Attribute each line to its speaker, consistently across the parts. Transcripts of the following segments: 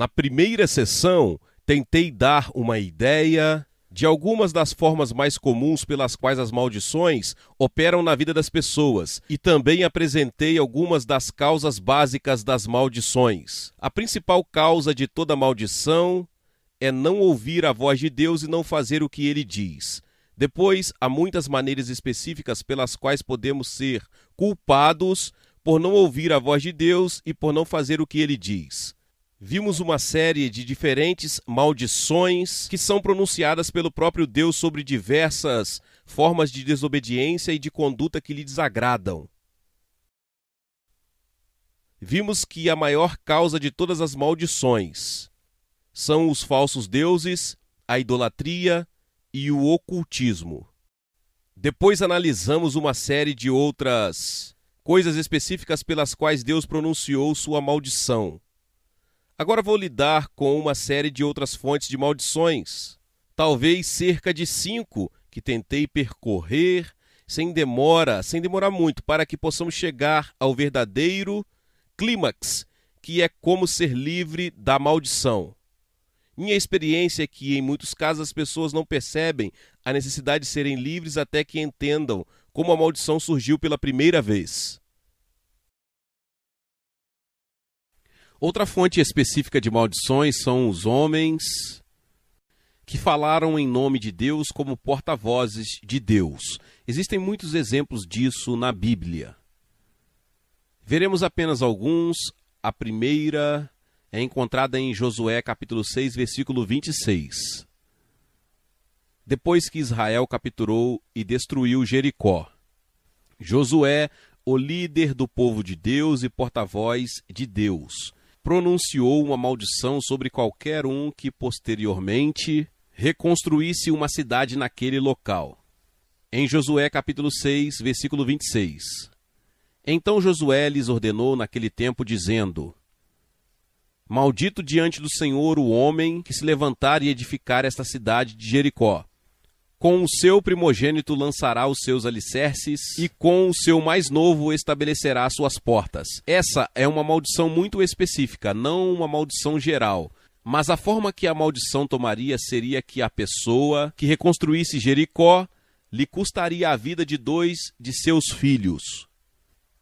Speaker 1: Na primeira sessão, tentei dar uma ideia de algumas das formas mais comuns pelas quais as maldições operam na vida das pessoas e também apresentei algumas das causas básicas das maldições. A principal causa de toda maldição é não ouvir a voz de Deus e não fazer o que ele diz. Depois, há muitas maneiras específicas pelas quais podemos ser culpados por não ouvir a voz de Deus e por não fazer o que ele diz vimos uma série de diferentes maldições que são pronunciadas pelo próprio Deus sobre diversas formas de desobediência e de conduta que lhe desagradam. Vimos que a maior causa de todas as maldições são os falsos deuses, a idolatria e o ocultismo. Depois analisamos uma série de outras coisas específicas pelas quais Deus pronunciou sua maldição Agora vou lidar com uma série de outras fontes de maldições, talvez cerca de cinco que tentei percorrer sem demora, sem demorar muito, para que possamos chegar ao verdadeiro clímax, que é como ser livre da maldição. Minha experiência é que, em muitos casos, as pessoas não percebem a necessidade de serem livres até que entendam como a maldição surgiu pela primeira vez. Outra fonte específica de maldições são os homens que falaram em nome de Deus como porta-vozes de Deus. Existem muitos exemplos disso na Bíblia. Veremos apenas alguns. A primeira é encontrada em Josué capítulo 6, versículo 26. Depois que Israel capturou e destruiu Jericó, Josué, o líder do povo de Deus e porta-voz de Deus, pronunciou uma maldição sobre qualquer um que posteriormente reconstruísse uma cidade naquele local. Em Josué capítulo 6, versículo 26. Então Josué lhes ordenou naquele tempo dizendo: Maldito diante do Senhor o homem que se levantar e edificar esta cidade de Jericó, com o seu primogênito lançará os seus alicerces, e com o seu mais novo estabelecerá suas portas. Essa é uma maldição muito específica, não uma maldição geral. Mas a forma que a maldição tomaria seria que a pessoa que reconstruísse Jericó lhe custaria a vida de dois de seus filhos.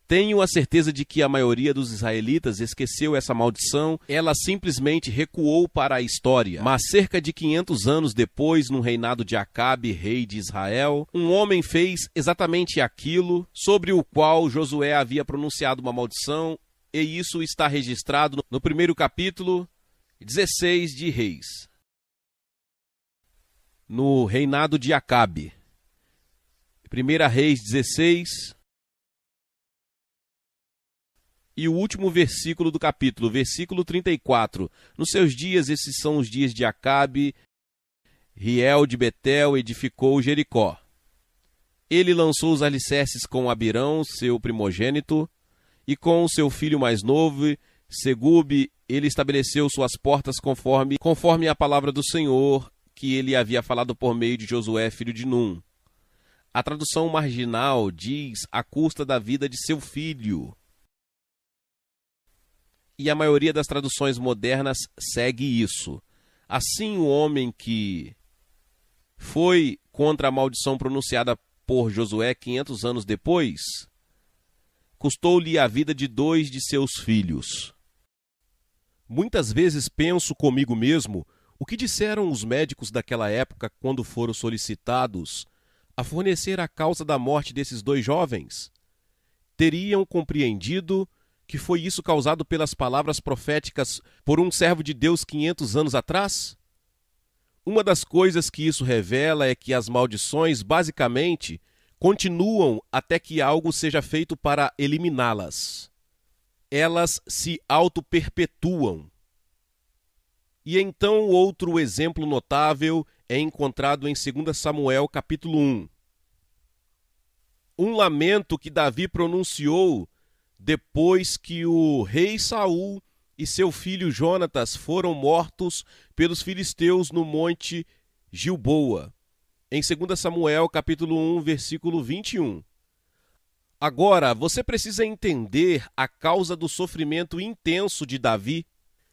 Speaker 1: Tenho a certeza de que a maioria dos israelitas esqueceu essa maldição, ela simplesmente recuou para a história. Mas cerca de 500 anos depois, no reinado de Acabe, rei de Israel, um homem fez exatamente aquilo sobre o qual Josué havia pronunciado uma maldição, e isso está registrado no primeiro capítulo 16 de Reis. No reinado de Acabe. 1 Reis 16, e o último versículo do capítulo, versículo 34. Nos seus dias, esses são os dias de Acabe, Riel de Betel edificou Jericó. Ele lançou os alicerces com Abirão, seu primogênito, e com seu filho mais novo, Segube, ele estabeleceu suas portas conforme, conforme a palavra do Senhor, que ele havia falado por meio de Josué, filho de Num. A tradução marginal diz a custa da vida de seu filho e a maioria das traduções modernas segue isso. Assim, o homem que foi contra a maldição pronunciada por Josué 500 anos depois, custou-lhe a vida de dois de seus filhos. Muitas vezes penso comigo mesmo o que disseram os médicos daquela época quando foram solicitados a fornecer a causa da morte desses dois jovens. Teriam compreendido que foi isso causado pelas palavras proféticas por um servo de Deus 500 anos atrás? Uma das coisas que isso revela é que as maldições, basicamente, continuam até que algo seja feito para eliminá-las. Elas se auto perpetuam. E então outro exemplo notável é encontrado em 2 Samuel capítulo 1. Um lamento que Davi pronunciou depois que o rei Saul e seu filho Jonatas foram mortos pelos filisteus no monte Gilboa. Em 2 Samuel, capítulo 1, versículo 21. Agora, você precisa entender a causa do sofrimento intenso de Davi.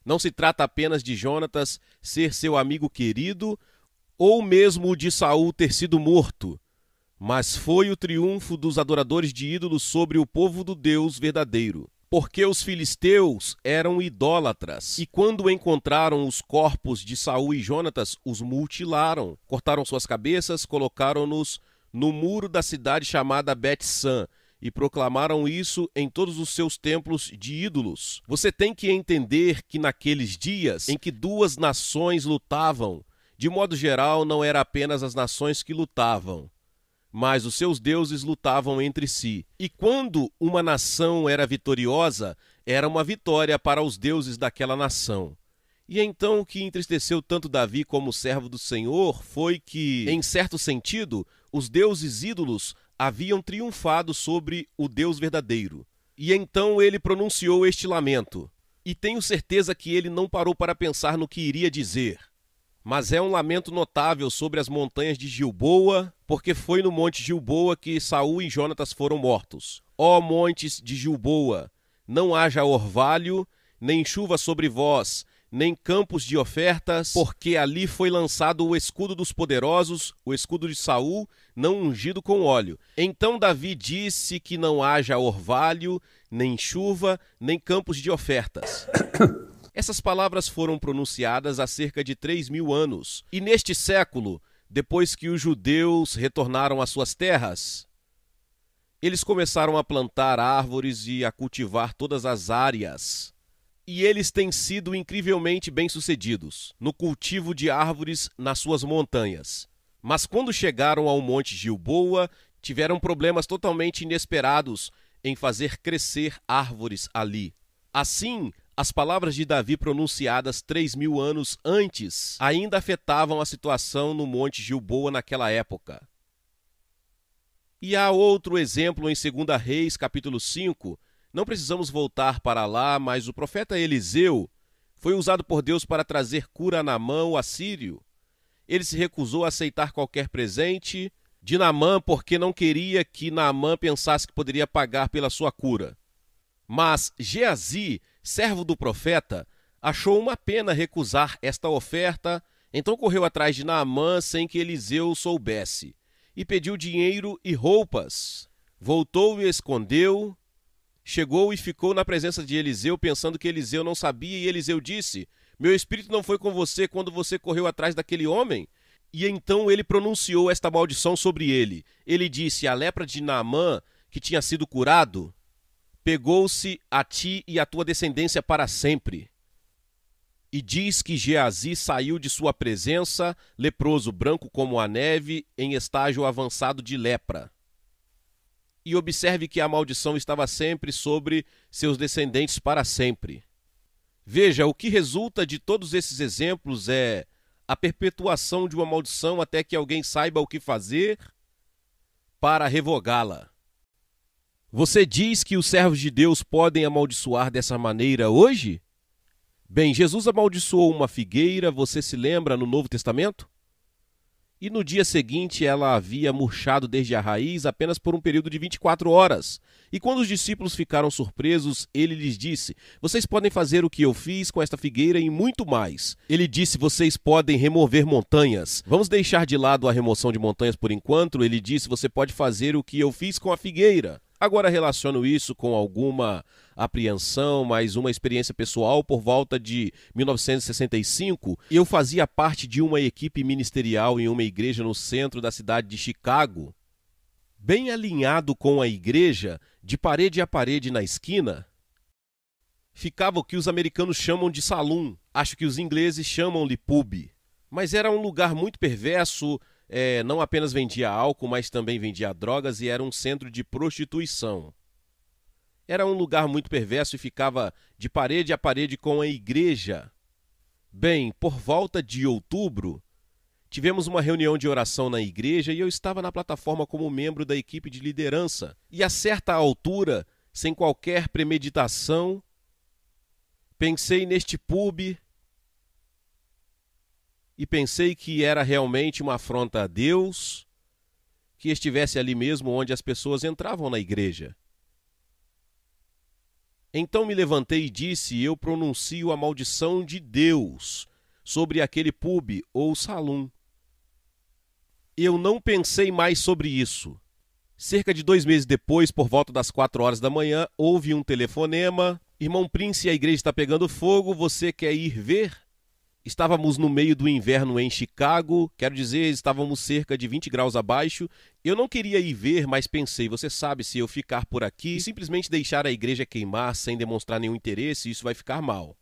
Speaker 1: Não se trata apenas de Jonatas ser seu amigo querido ou mesmo de Saul ter sido morto. Mas foi o triunfo dos adoradores de ídolos sobre o povo do Deus verdadeiro. Porque os filisteus eram idólatras, e quando encontraram os corpos de Saul e Jonatas, os mutilaram, cortaram suas cabeças, colocaram-nos no muro da cidade chamada Bet-San, e proclamaram isso em todos os seus templos de ídolos. Você tem que entender que naqueles dias em que duas nações lutavam, de modo geral, não era apenas as nações que lutavam, mas os seus deuses lutavam entre si. E quando uma nação era vitoriosa, era uma vitória para os deuses daquela nação. E então o que entristeceu tanto Davi como o servo do Senhor foi que, em certo sentido, os deuses ídolos haviam triunfado sobre o Deus verdadeiro. E então ele pronunciou este lamento. E tenho certeza que ele não parou para pensar no que iria dizer. Mas é um lamento notável sobre as montanhas de Gilboa, porque foi no Monte Gilboa que Saul e Jonatas foram mortos. Ó montes de Gilboa, não haja orvalho, nem chuva sobre vós, nem campos de ofertas, porque ali foi lançado o escudo dos poderosos, o escudo de Saul, não ungido com óleo. Então Davi disse que não haja orvalho, nem chuva, nem campos de ofertas. Essas palavras foram pronunciadas há cerca de 3 mil anos, e neste século depois que os judeus retornaram às suas terras, eles começaram a plantar árvores e a cultivar todas as áreas. E eles têm sido incrivelmente bem-sucedidos no cultivo de árvores nas suas montanhas. Mas quando chegaram ao Monte Gilboa, tiveram problemas totalmente inesperados em fazer crescer árvores ali. Assim, as palavras de Davi pronunciadas três mil anos antes ainda afetavam a situação no Monte Gilboa naquela época. E há outro exemplo em 2 Reis, capítulo 5. Não precisamos voltar para lá, mas o profeta Eliseu foi usado por Deus para trazer cura a Namã, o assírio. Ele se recusou a aceitar qualquer presente de Namã porque não queria que Naamã pensasse que poderia pagar pela sua cura. Mas Geazi servo do profeta, achou uma pena recusar esta oferta, então correu atrás de Naamã sem que Eliseu soubesse, e pediu dinheiro e roupas. Voltou e escondeu, chegou e ficou na presença de Eliseu, pensando que Eliseu não sabia, e Eliseu disse: Meu espírito não foi com você quando você correu atrás daquele homem? E então ele pronunciou esta maldição sobre ele. Ele disse: A lepra de Naamã, que tinha sido curado, pegou-se a ti e à tua descendência para sempre. E diz que Geazi saiu de sua presença, leproso branco como a neve, em estágio avançado de lepra. E observe que a maldição estava sempre sobre seus descendentes para sempre. Veja, o que resulta de todos esses exemplos é a perpetuação de uma maldição até que alguém saiba o que fazer para revogá-la. Você diz que os servos de Deus podem amaldiçoar dessa maneira hoje? Bem, Jesus amaldiçoou uma figueira, você se lembra no Novo Testamento? E no dia seguinte ela havia murchado desde a raiz apenas por um período de 24 horas. E quando os discípulos ficaram surpresos, ele lhes disse: Vocês podem fazer o que eu fiz com esta figueira e muito mais. Ele disse: Vocês podem remover montanhas. Vamos deixar de lado a remoção de montanhas por enquanto. Ele disse: Você pode fazer o que eu fiz com a figueira. Agora relaciono isso com alguma apreensão, mas uma experiência pessoal por volta de 1965. Eu fazia parte de uma equipe ministerial em uma igreja no centro da cidade de Chicago. Bem alinhado com a igreja, de parede a parede na esquina, ficava o que os americanos chamam de saloon. Acho que os ingleses chamam-lhe pub. Mas era um lugar muito perverso, é, não apenas vendia álcool, mas também vendia drogas e era um centro de prostituição. Era um lugar muito perverso e ficava de parede a parede com a igreja. Bem, por volta de outubro, tivemos uma reunião de oração na igreja e eu estava na plataforma como membro da equipe de liderança. E a certa altura, sem qualquer premeditação, pensei neste pub e pensei que era realmente uma afronta a Deus que estivesse ali mesmo onde as pessoas entravam na igreja. Então me levantei e disse: Eu pronuncio a maldição de Deus sobre aquele pub ou salão. Eu não pensei mais sobre isso. Cerca de dois meses depois, por volta das quatro horas da manhã, houve um telefonema. Irmão Prince, a igreja está pegando fogo, você quer ir ver? Estávamos no meio do inverno em Chicago, quero dizer, estávamos cerca de 20 graus abaixo. Eu não queria ir ver, mas pensei, você sabe, se eu ficar por aqui e simplesmente deixar a igreja queimar sem demonstrar nenhum interesse, isso vai ficar mal.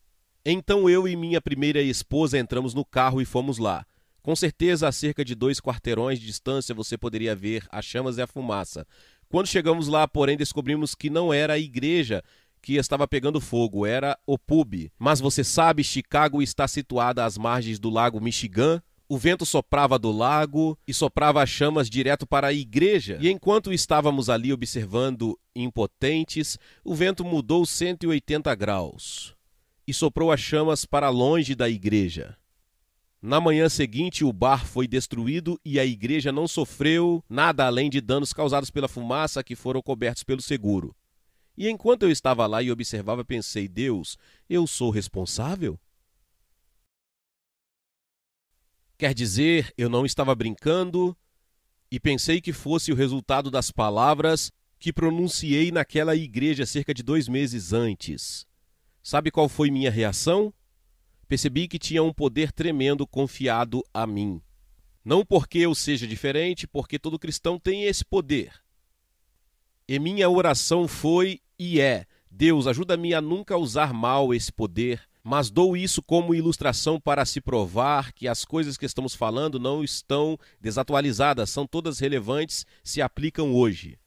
Speaker 1: Então eu e minha primeira esposa entramos no carro e fomos lá. Com certeza, a cerca de dois quarteirões de distância, você poderia ver as chamas e a fumaça. Quando chegamos lá, porém, descobrimos que não era a igreja, que estava pegando fogo, era o pub. Mas você sabe, Chicago está situada às margens do lago Michigan, o vento soprava do lago e soprava as chamas direto para a igreja. E enquanto estávamos ali observando impotentes, o vento mudou 180 graus e soprou as chamas para longe da igreja. Na manhã seguinte, o bar foi destruído e a igreja não sofreu nada além de danos causados pela fumaça que foram cobertos pelo seguro. E enquanto eu estava lá e observava, pensei: Deus, eu sou responsável? Quer dizer, eu não estava brincando e pensei que fosse o resultado das palavras que pronunciei naquela igreja cerca de dois meses antes. Sabe qual foi minha reação? Percebi que tinha um poder tremendo confiado a mim. Não porque eu seja diferente, porque todo cristão tem esse poder. E minha oração foi: e é: Deus, ajuda-me a nunca usar mal esse poder, mas dou isso como ilustração para se provar que as coisas que estamos falando não estão desatualizadas, são todas relevantes, se aplicam hoje.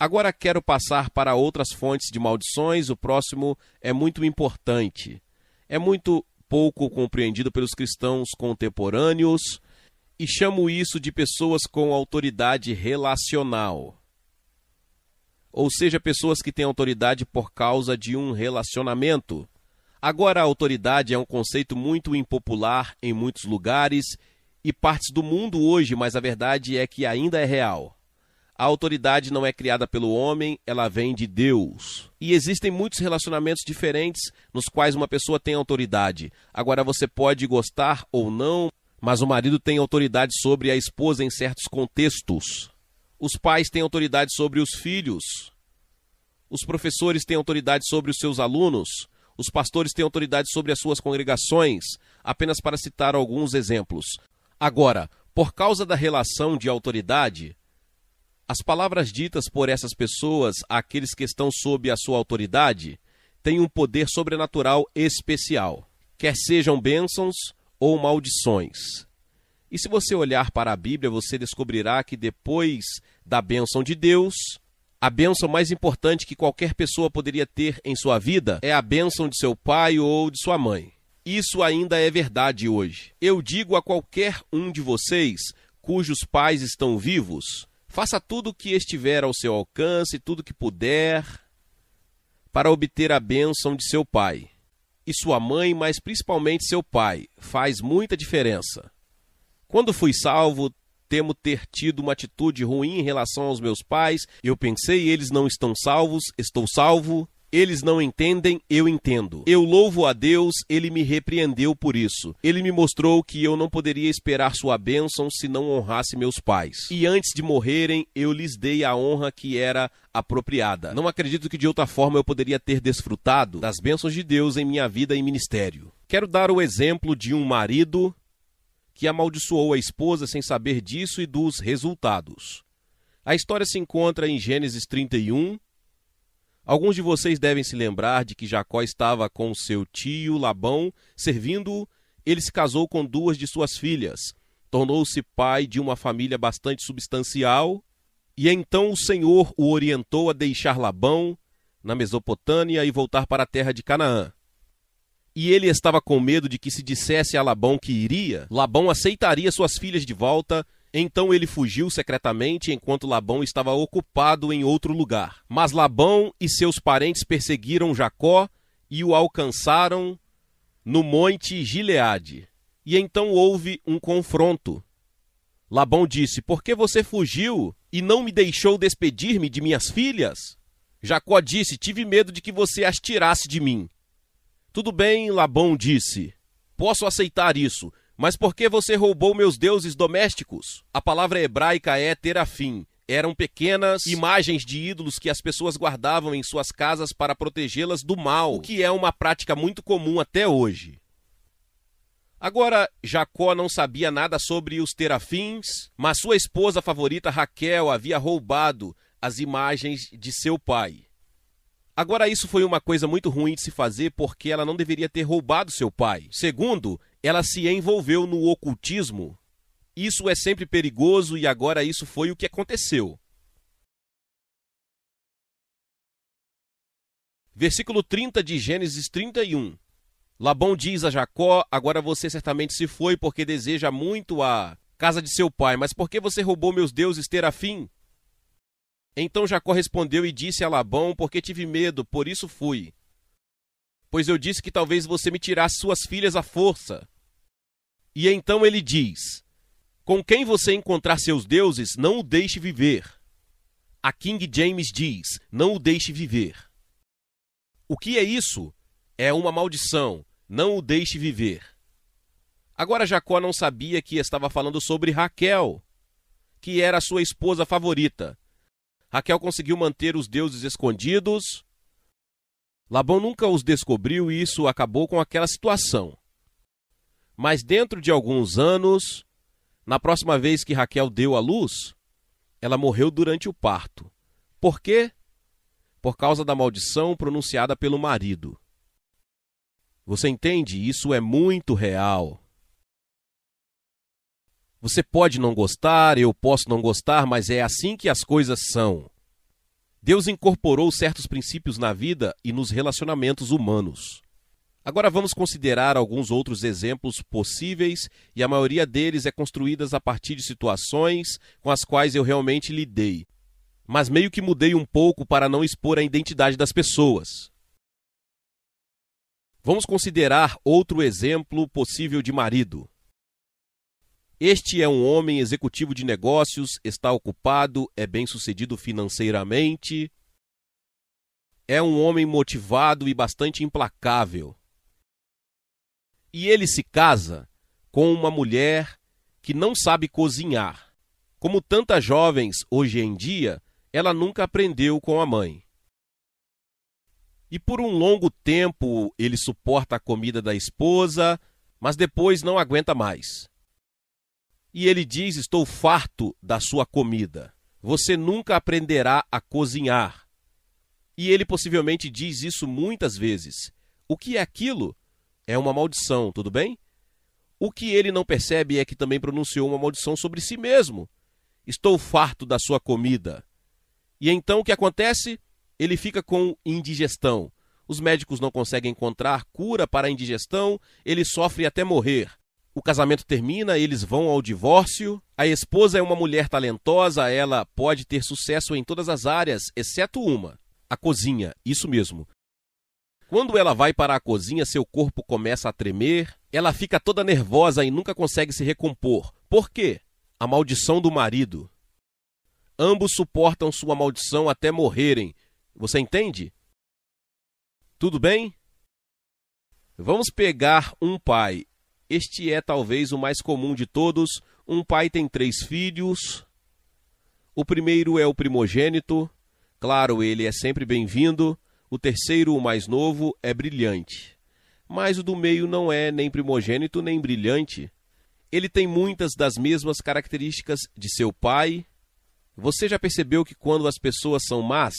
Speaker 1: Agora quero passar para outras fontes de maldições, o próximo é muito importante. É muito pouco compreendido pelos cristãos contemporâneos e chamo isso de pessoas com autoridade relacional ou seja, pessoas que têm autoridade por causa de um relacionamento. Agora, a autoridade é um conceito muito impopular em muitos lugares e partes do mundo hoje, mas a verdade é que ainda é real. A autoridade não é criada pelo homem, ela vem de Deus. E existem muitos relacionamentos diferentes nos quais uma pessoa tem autoridade. Agora, você pode gostar ou não, mas o marido tem autoridade sobre a esposa em certos contextos. Os pais têm autoridade sobre os filhos. Os professores têm autoridade sobre os seus alunos. Os pastores têm autoridade sobre as suas congregações, apenas para citar alguns exemplos. Agora, por causa da relação de autoridade, as palavras ditas por essas pessoas àqueles que estão sob a sua autoridade têm um poder sobrenatural especial, quer sejam bênçãos ou maldições. E se você olhar para a Bíblia, você descobrirá que depois da bênção de Deus, a bênção mais importante que qualquer pessoa poderia ter em sua vida é a bênção de seu pai ou de sua mãe. Isso ainda é verdade hoje. Eu digo a qualquer um de vocês cujos pais estão vivos: faça tudo o que estiver ao seu alcance, tudo que puder, para obter a bênção de seu pai. E sua mãe, mas principalmente seu pai, faz muita diferença. Quando fui salvo, temo ter tido uma atitude ruim em relação aos meus pais. Eu pensei, eles não estão salvos, estou salvo. Eles não entendem, eu entendo. Eu louvo a Deus, ele me repreendeu por isso. Ele me mostrou que eu não poderia esperar sua bênção se não honrasse meus pais. E antes de morrerem, eu lhes dei a honra que era apropriada. Não acredito que de outra forma eu poderia ter desfrutado das bênçãos de Deus em minha vida e ministério. Quero dar o exemplo de um marido que amaldiçoou a esposa sem saber disso e dos resultados. A história se encontra em Gênesis 31. Alguns de vocês devem se lembrar de que Jacó estava com seu tio Labão servindo-o. Ele se casou com duas de suas filhas, tornou-se pai de uma família bastante substancial, e então o Senhor o orientou a deixar Labão na Mesopotâmia e voltar para a terra de Canaã e ele estava com medo de que se dissesse a Labão que iria, Labão aceitaria suas filhas de volta. Então ele fugiu secretamente enquanto Labão estava ocupado em outro lugar. Mas Labão e seus parentes perseguiram Jacó e o alcançaram no monte Gileade. E então houve um confronto. Labão disse: Por que você fugiu e não me deixou despedir-me de minhas filhas? Jacó disse: Tive medo de que você as tirasse de mim. Tudo bem, Labão disse. Posso aceitar isso, mas por que você roubou meus deuses domésticos? A palavra hebraica é terafim. Eram pequenas imagens de ídolos que as pessoas guardavam em suas casas para protegê-las do mal, o que é uma prática muito comum até hoje. Agora, Jacó não sabia nada sobre os terafins, mas sua esposa favorita Raquel havia roubado as imagens de seu pai. Agora, isso foi uma coisa muito ruim de se fazer porque ela não deveria ter roubado seu pai. Segundo, ela se envolveu no ocultismo. Isso é sempre perigoso e agora isso foi o que aconteceu. Versículo 30 de Gênesis 31. Labão diz a Jacó: Agora você certamente se foi porque deseja muito a casa de seu pai, mas por que você roubou meus deuses Terafim então Jacó respondeu e disse a Labão: Porque tive medo, por isso fui. Pois eu disse que talvez você me tirasse suas filhas à força. E então ele diz: Com quem você encontrar seus deuses, não o deixe viver. A King James diz: Não o deixe viver. O que é isso? É uma maldição. Não o deixe viver. Agora Jacó não sabia que estava falando sobre Raquel, que era sua esposa favorita Raquel conseguiu manter os deuses escondidos. Labão nunca os descobriu e isso acabou com aquela situação. Mas dentro de alguns anos, na próxima vez que Raquel deu à luz, ela morreu durante o parto. Por quê? Por causa da maldição pronunciada pelo marido. Você entende? Isso é muito real. Você pode não gostar, eu posso não gostar, mas é assim que as coisas são. Deus incorporou certos princípios na vida e nos relacionamentos humanos. Agora vamos considerar alguns outros exemplos possíveis, e a maioria deles é construídas a partir de situações com as quais eu realmente lidei, mas meio que mudei um pouco para não expor a identidade das pessoas. Vamos considerar outro exemplo possível de marido. Este é um homem executivo de negócios, está ocupado, é bem-sucedido financeiramente. É um homem motivado e bastante implacável. E ele se casa com uma mulher que não sabe cozinhar. Como tantas jovens hoje em dia, ela nunca aprendeu com a mãe. E por um longo tempo ele suporta a comida da esposa, mas depois não aguenta mais e ele diz: Estou farto da sua comida. Você nunca aprenderá a cozinhar. E ele possivelmente diz isso muitas vezes. O que é aquilo? É uma maldição, tudo bem? O que ele não percebe é que também pronunciou uma maldição sobre si mesmo. Estou farto da sua comida. E então o que acontece? Ele fica com indigestão. Os médicos não conseguem encontrar cura para a indigestão, ele sofre até morrer o casamento termina, eles vão ao divórcio. A esposa é uma mulher talentosa, ela pode ter sucesso em todas as áreas, exceto uma: a cozinha. Isso mesmo. Quando ela vai para a cozinha, seu corpo começa a tremer, ela fica toda nervosa e nunca consegue se recompor. Por quê? A maldição do marido. Ambos suportam sua maldição até morrerem. Você entende? Tudo bem? Vamos pegar um pai este é talvez o mais comum de todos. Um pai tem três filhos. O primeiro é o primogênito. Claro, ele é sempre bem-vindo. O terceiro, o mais novo, é brilhante. Mas o do meio não é nem primogênito nem brilhante. Ele tem muitas das mesmas características de seu pai. Você já percebeu que quando as pessoas são más,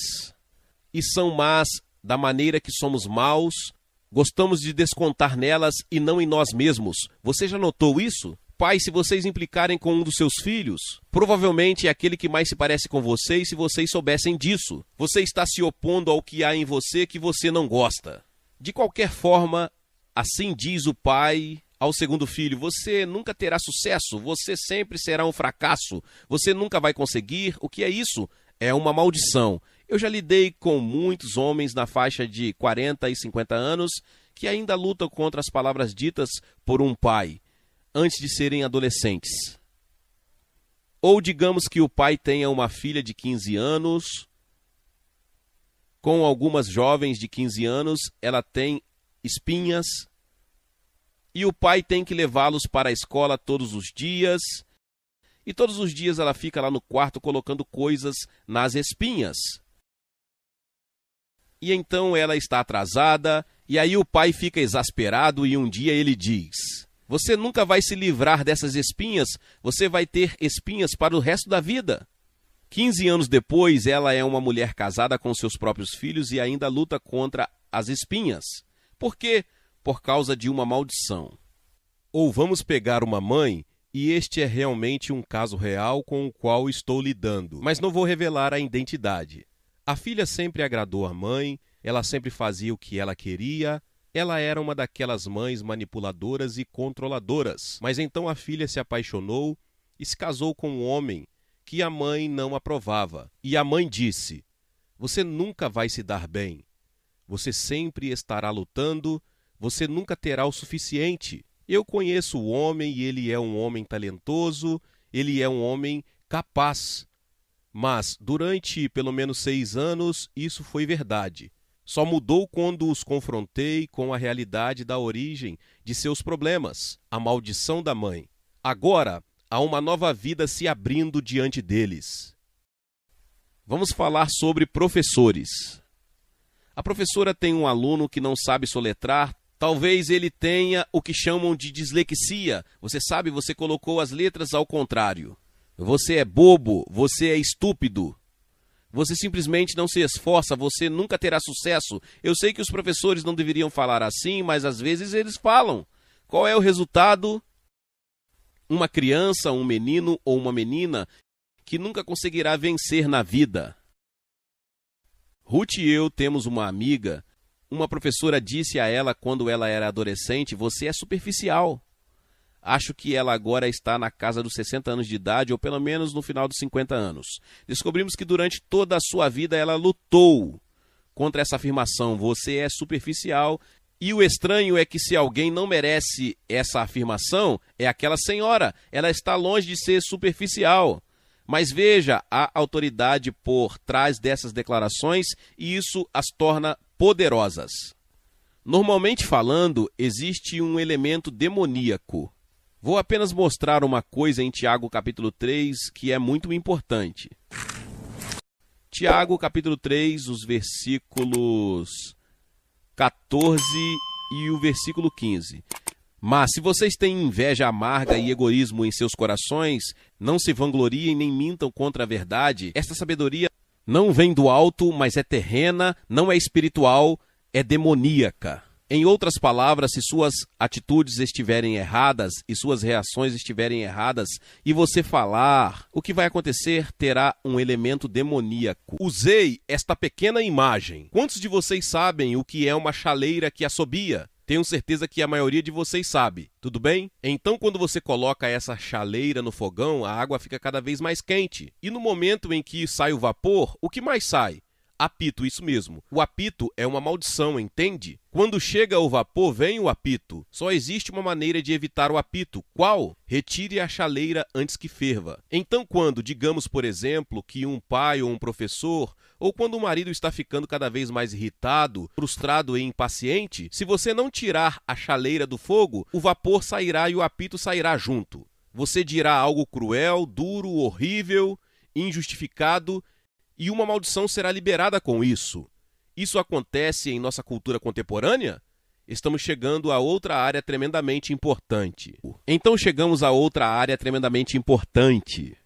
Speaker 1: e são más da maneira que somos maus, Gostamos de descontar nelas e não em nós mesmos. Você já notou isso? Pai, se vocês implicarem com um dos seus filhos, provavelmente é aquele que mais se parece com vocês se vocês soubessem disso. Você está se opondo ao que há em você que você não gosta. De qualquer forma, assim diz o pai ao segundo filho: Você nunca terá sucesso, você sempre será um fracasso, você nunca vai conseguir. O que é isso? É uma maldição. Eu já lidei com muitos homens na faixa de 40 e 50 anos que ainda lutam contra as palavras ditas por um pai antes de serem adolescentes. Ou digamos que o pai tenha uma filha de 15 anos, com algumas jovens de 15 anos, ela tem espinhas, e o pai tem que levá-los para a escola todos os dias, e todos os dias ela fica lá no quarto colocando coisas nas espinhas e então ela está atrasada, e aí o pai fica exasperado e um dia ele diz: Você nunca vai se livrar dessas espinhas, você vai ter espinhas para o resto da vida. 15 anos depois, ela é uma mulher casada com seus próprios filhos e ainda luta contra as espinhas. Por quê? Por causa de uma maldição. Ou vamos pegar uma mãe, e este é realmente um caso real com o qual estou lidando, mas não vou revelar a identidade. A filha sempre agradou a mãe, ela sempre fazia o que ela queria, ela era uma daquelas mães manipuladoras e controladoras. Mas então a filha se apaixonou e se casou com um homem que a mãe não aprovava. E a mãe disse: Você nunca vai se dar bem. Você sempre estará lutando, você nunca terá o suficiente. Eu conheço o homem e ele é um homem talentoso, ele é um homem capaz. Mas, durante pelo menos seis anos, isso foi verdade. Só mudou quando os confrontei com a realidade da origem de seus problemas, a maldição da mãe. Agora, há uma nova vida se abrindo diante deles. Vamos falar sobre professores. A professora tem um aluno que não sabe soletrar, talvez ele tenha o que chamam de dislexia. Você sabe, você colocou as letras ao contrário. Você é bobo, você é estúpido. Você simplesmente não se esforça, você nunca terá sucesso. Eu sei que os professores não deveriam falar assim, mas às vezes eles falam. Qual é o resultado? Uma criança, um menino ou uma menina que nunca conseguirá vencer na vida. Ruth e eu temos uma amiga. Uma professora disse a ela quando ela era adolescente: Você é superficial. Acho que ela agora está na casa dos 60 anos de idade, ou pelo menos no final dos 50 anos. Descobrimos que durante toda a sua vida ela lutou contra essa afirmação: você é superficial. E o estranho é que se alguém não merece essa afirmação, é aquela senhora. Ela está longe de ser superficial. Mas veja a autoridade por trás dessas declarações e isso as torna poderosas. Normalmente falando, existe um elemento demoníaco Vou apenas mostrar uma coisa em Tiago capítulo 3 que é muito importante. Tiago capítulo 3, os versículos 14 e o versículo 15. Mas se vocês têm inveja amarga e egoísmo em seus corações, não se vangloriem nem mintam contra a verdade. Esta sabedoria não vem do alto, mas é terrena, não é espiritual, é demoníaca. Em outras palavras, se suas atitudes estiverem erradas e suas reações estiverem erradas e você falar, o que vai acontecer terá um elemento demoníaco. Usei esta pequena imagem. Quantos de vocês sabem o que é uma chaleira que assobia? Tenho certeza que a maioria de vocês sabe, tudo bem? Então, quando você coloca essa chaleira no fogão, a água fica cada vez mais quente. E no momento em que sai o vapor, o que mais sai? Apito, isso mesmo. O apito é uma maldição, entende? Quando chega o vapor, vem o apito. Só existe uma maneira de evitar o apito. Qual? Retire a chaleira antes que ferva. Então, quando, digamos, por exemplo, que um pai ou um professor, ou quando o marido está ficando cada vez mais irritado, frustrado e impaciente, se você não tirar a chaleira do fogo, o vapor sairá e o apito sairá junto. Você dirá algo cruel, duro, horrível, injustificado e uma maldição será liberada com isso. Isso acontece em nossa cultura contemporânea? Estamos chegando a outra área tremendamente importante. Então chegamos a outra área tremendamente importante.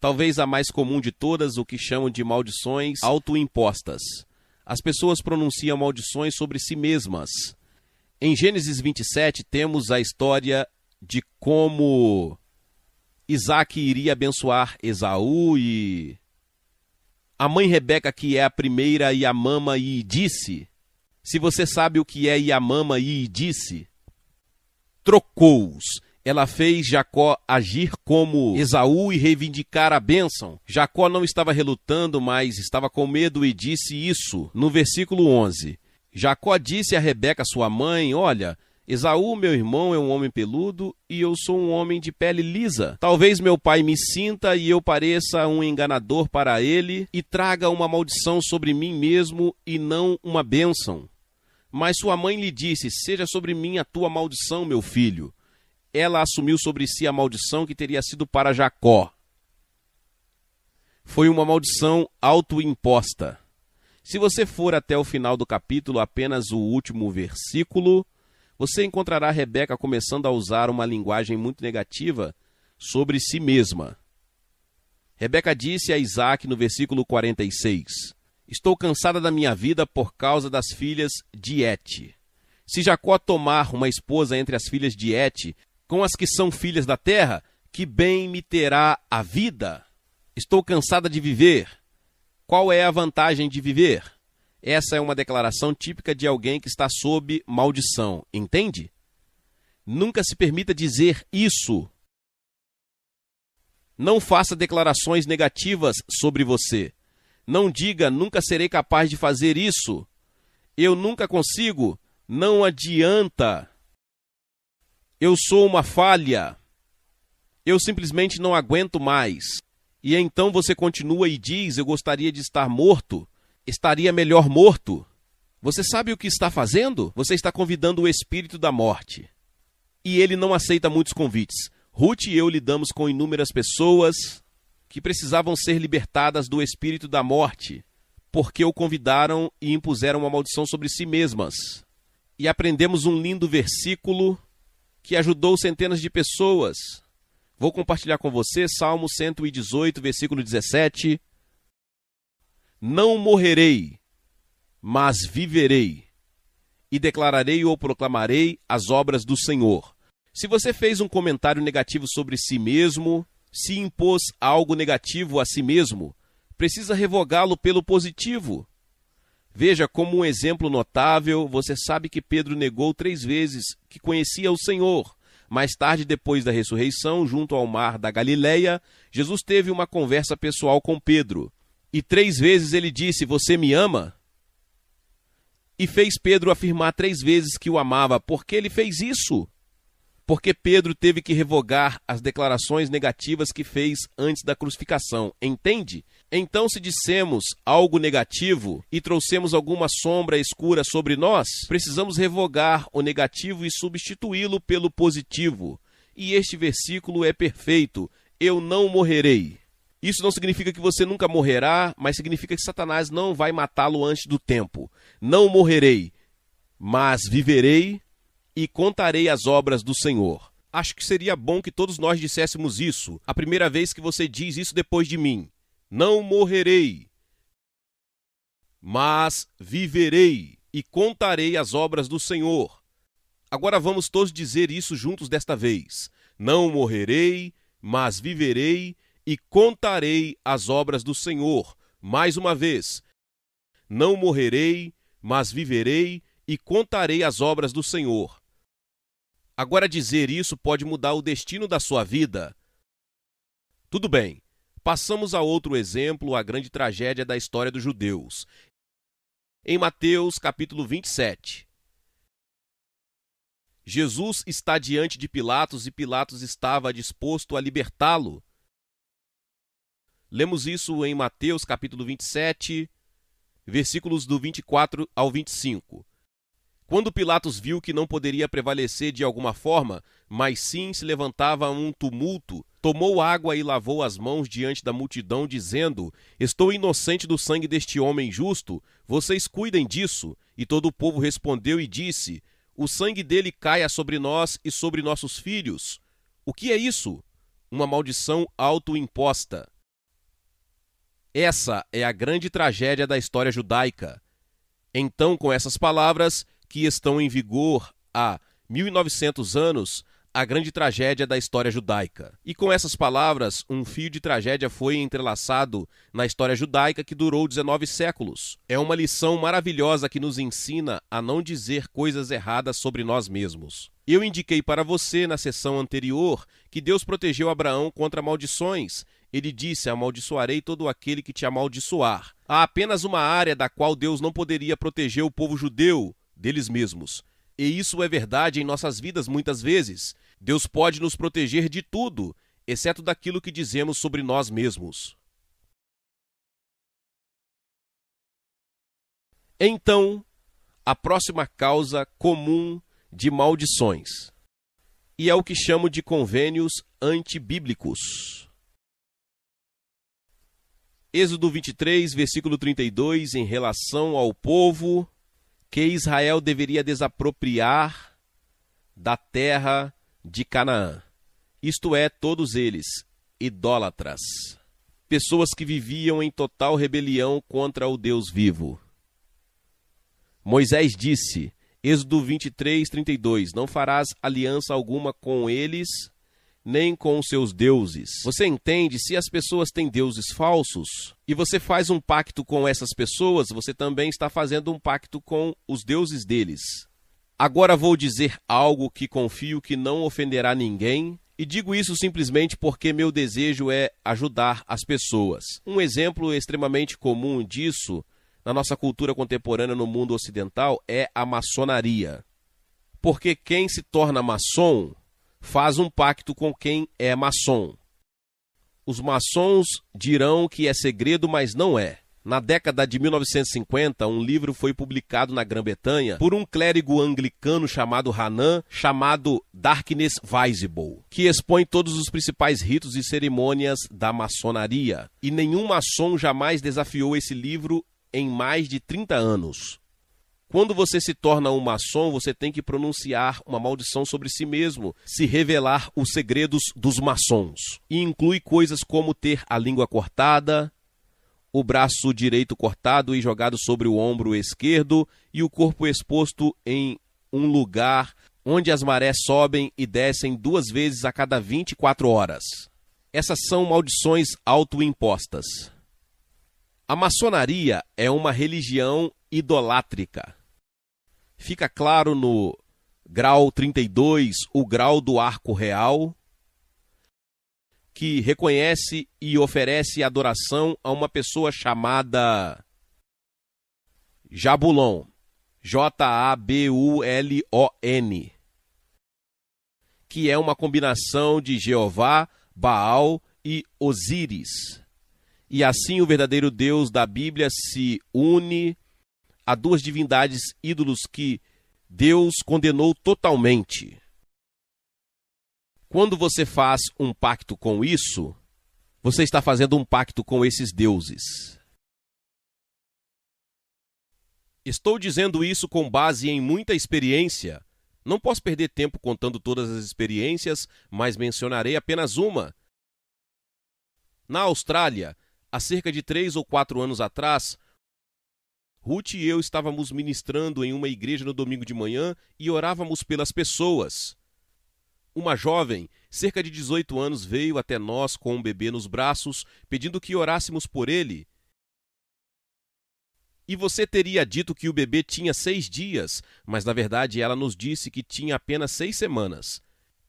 Speaker 1: Talvez a mais comum de todas, o que chamam de maldições autoimpostas. As pessoas pronunciam maldições sobre si mesmas. Em Gênesis 27 temos a história de como Isaac iria abençoar Esaú e a mãe Rebeca, que é a primeira e a mama e disse, se você sabe o que é e a mama e disse, trocou-os. Ela fez Jacó agir como Esaú e reivindicar a bênção. Jacó não estava relutando, mas estava com medo e disse isso no versículo 11. Jacó disse a Rebeca, sua mãe: Olha, Esaú, meu irmão, é um homem peludo e eu sou um homem de pele lisa. Talvez meu pai me sinta e eu pareça um enganador para ele e traga uma maldição sobre mim mesmo e não uma bênção. Mas sua mãe lhe disse: Seja sobre mim a tua maldição, meu filho. Ela assumiu sobre si a maldição que teria sido para Jacó. Foi uma maldição autoimposta. Se você for até o final do capítulo, apenas o último versículo você encontrará Rebeca começando a usar uma linguagem muito negativa sobre si mesma. Rebeca disse a Isaac no versículo 46: Estou cansada da minha vida por causa das filhas de Et. Se Jacó tomar uma esposa entre as filhas de Et, com as que são filhas da terra, que bem me terá a vida? Estou cansada de viver. Qual é a vantagem de viver? Essa é uma declaração típica de alguém que está sob maldição, entende? Nunca se permita dizer isso. Não faça declarações negativas sobre você. Não diga nunca serei capaz de fazer isso. Eu nunca consigo. Não adianta. Eu sou uma falha. Eu simplesmente não aguento mais. E então você continua e diz: Eu gostaria de estar morto estaria melhor morto. Você sabe o que está fazendo? Você está convidando o espírito da morte. E ele não aceita muitos convites. Ruth e eu lidamos com inúmeras pessoas que precisavam ser libertadas do espírito da morte, porque o convidaram e impuseram uma maldição sobre si mesmas. E aprendemos um lindo versículo que ajudou centenas de pessoas. Vou compartilhar com você Salmo 118, versículo 17. Não morrerei, mas viverei, e declararei ou proclamarei as obras do Senhor. Se você fez um comentário negativo sobre si mesmo, se impôs algo negativo a si mesmo, precisa revogá-lo pelo positivo. Veja como um exemplo notável, você sabe que Pedro negou três vezes que conhecia o Senhor. Mais tarde, depois da ressurreição, junto ao mar da Galileia, Jesus teve uma conversa pessoal com Pedro. E três vezes ele disse: Você me ama? E fez Pedro afirmar três vezes que o amava. Por que ele fez isso? Porque Pedro teve que revogar as declarações negativas que fez antes da crucificação, entende? Então, se dissemos algo negativo e trouxemos alguma sombra escura sobre nós, precisamos revogar o negativo e substituí-lo pelo positivo. E este versículo é perfeito: Eu não morrerei. Isso não significa que você nunca morrerá, mas significa que Satanás não vai matá-lo antes do tempo. Não morrerei, mas viverei e contarei as obras do Senhor. Acho que seria bom que todos nós disséssemos isso. A primeira vez que você diz isso depois de mim. Não morrerei, mas viverei e contarei as obras do Senhor. Agora vamos todos dizer isso juntos desta vez. Não morrerei, mas viverei e contarei as obras do Senhor. Mais uma vez, não morrerei, mas viverei e contarei as obras do Senhor. Agora, dizer isso pode mudar o destino da sua vida. Tudo bem, passamos a outro exemplo, a grande tragédia da história dos judeus. Em Mateus capítulo 27. Jesus está diante de Pilatos e Pilatos estava disposto a libertá-lo. Lemos isso em Mateus capítulo 27, versículos do 24 ao 25. Quando Pilatos viu que não poderia prevalecer de alguma forma, mas sim se levantava um tumulto, tomou água e lavou as mãos diante da multidão, dizendo: Estou inocente do sangue deste homem justo, vocês cuidem disso. E todo o povo respondeu e disse: O sangue dele caia sobre nós e sobre nossos filhos. O que é isso? Uma maldição autoimposta. Essa é a grande tragédia da história judaica. Então, com essas palavras, que estão em vigor há 1900 anos, a grande tragédia da história judaica. E com essas palavras, um fio de tragédia foi entrelaçado na história judaica que durou 19 séculos. É uma lição maravilhosa que nos ensina a não dizer coisas erradas sobre nós mesmos. Eu indiquei para você na sessão anterior que Deus protegeu Abraão contra maldições ele disse: Amaldiçoarei todo aquele que te amaldiçoar. Há apenas uma área da qual Deus não poderia proteger o povo judeu deles mesmos. E isso é verdade em nossas vidas muitas vezes. Deus pode nos proteger de tudo, exceto daquilo que dizemos sobre nós mesmos. Então, a próxima causa comum de maldições. E é o que chamo de convênios antibíblicos. Êxodo 23, versículo 32, em relação ao povo que Israel deveria desapropriar da terra de Canaã. Isto é, todos eles, idólatras, pessoas que viviam em total rebelião contra o Deus vivo. Moisés disse, Êxodo 23, 32, Não farás aliança alguma com eles, nem com seus deuses. Você entende? Se as pessoas têm deuses falsos e você faz um pacto com essas pessoas, você também está fazendo um pacto com os deuses deles. Agora vou dizer algo que confio que não ofenderá ninguém, e digo isso simplesmente porque meu desejo é ajudar as pessoas. Um exemplo extremamente comum disso na nossa cultura contemporânea no mundo ocidental é a maçonaria. Porque quem se torna maçom faz um pacto com quem é maçom. Os maçons dirão que é segredo, mas não é. Na década de 1950, um livro foi publicado na Grã-Bretanha por um clérigo anglicano chamado Hanan, chamado Darkness Visible, que expõe todos os principais ritos e cerimônias da maçonaria. E nenhum maçom jamais desafiou esse livro em mais de 30 anos. Quando você se torna um maçom, você tem que pronunciar uma maldição sobre si mesmo, se revelar os segredos dos maçons. E inclui coisas como ter a língua cortada, o braço direito cortado e jogado sobre o ombro esquerdo e o corpo exposto em um lugar onde as marés sobem e descem duas vezes a cada 24 horas. Essas são maldições autoimpostas. A maçonaria é uma religião idolátrica. Fica claro no grau 32 o grau do arco real, que reconhece e oferece adoração a uma pessoa chamada Jabulon. J-A-B-U-L-O-N. Que é uma combinação de Jeová, Baal e Osíris. E assim o verdadeiro Deus da Bíblia se une a duas divindades ídolos que Deus condenou totalmente. Quando você faz um pacto com isso, você está fazendo um pacto com esses deuses. Estou dizendo isso com base em muita experiência. Não posso perder tempo contando todas as experiências, mas mencionarei apenas uma. Na Austrália, há cerca de três ou quatro anos atrás, Ruth e eu estávamos ministrando em uma igreja no domingo de manhã e orávamos pelas pessoas. Uma jovem, cerca de 18 anos, veio até nós com um bebê nos braços, pedindo que orássemos por ele. E você teria dito que o bebê tinha seis dias, mas na verdade ela nos disse que tinha apenas seis semanas.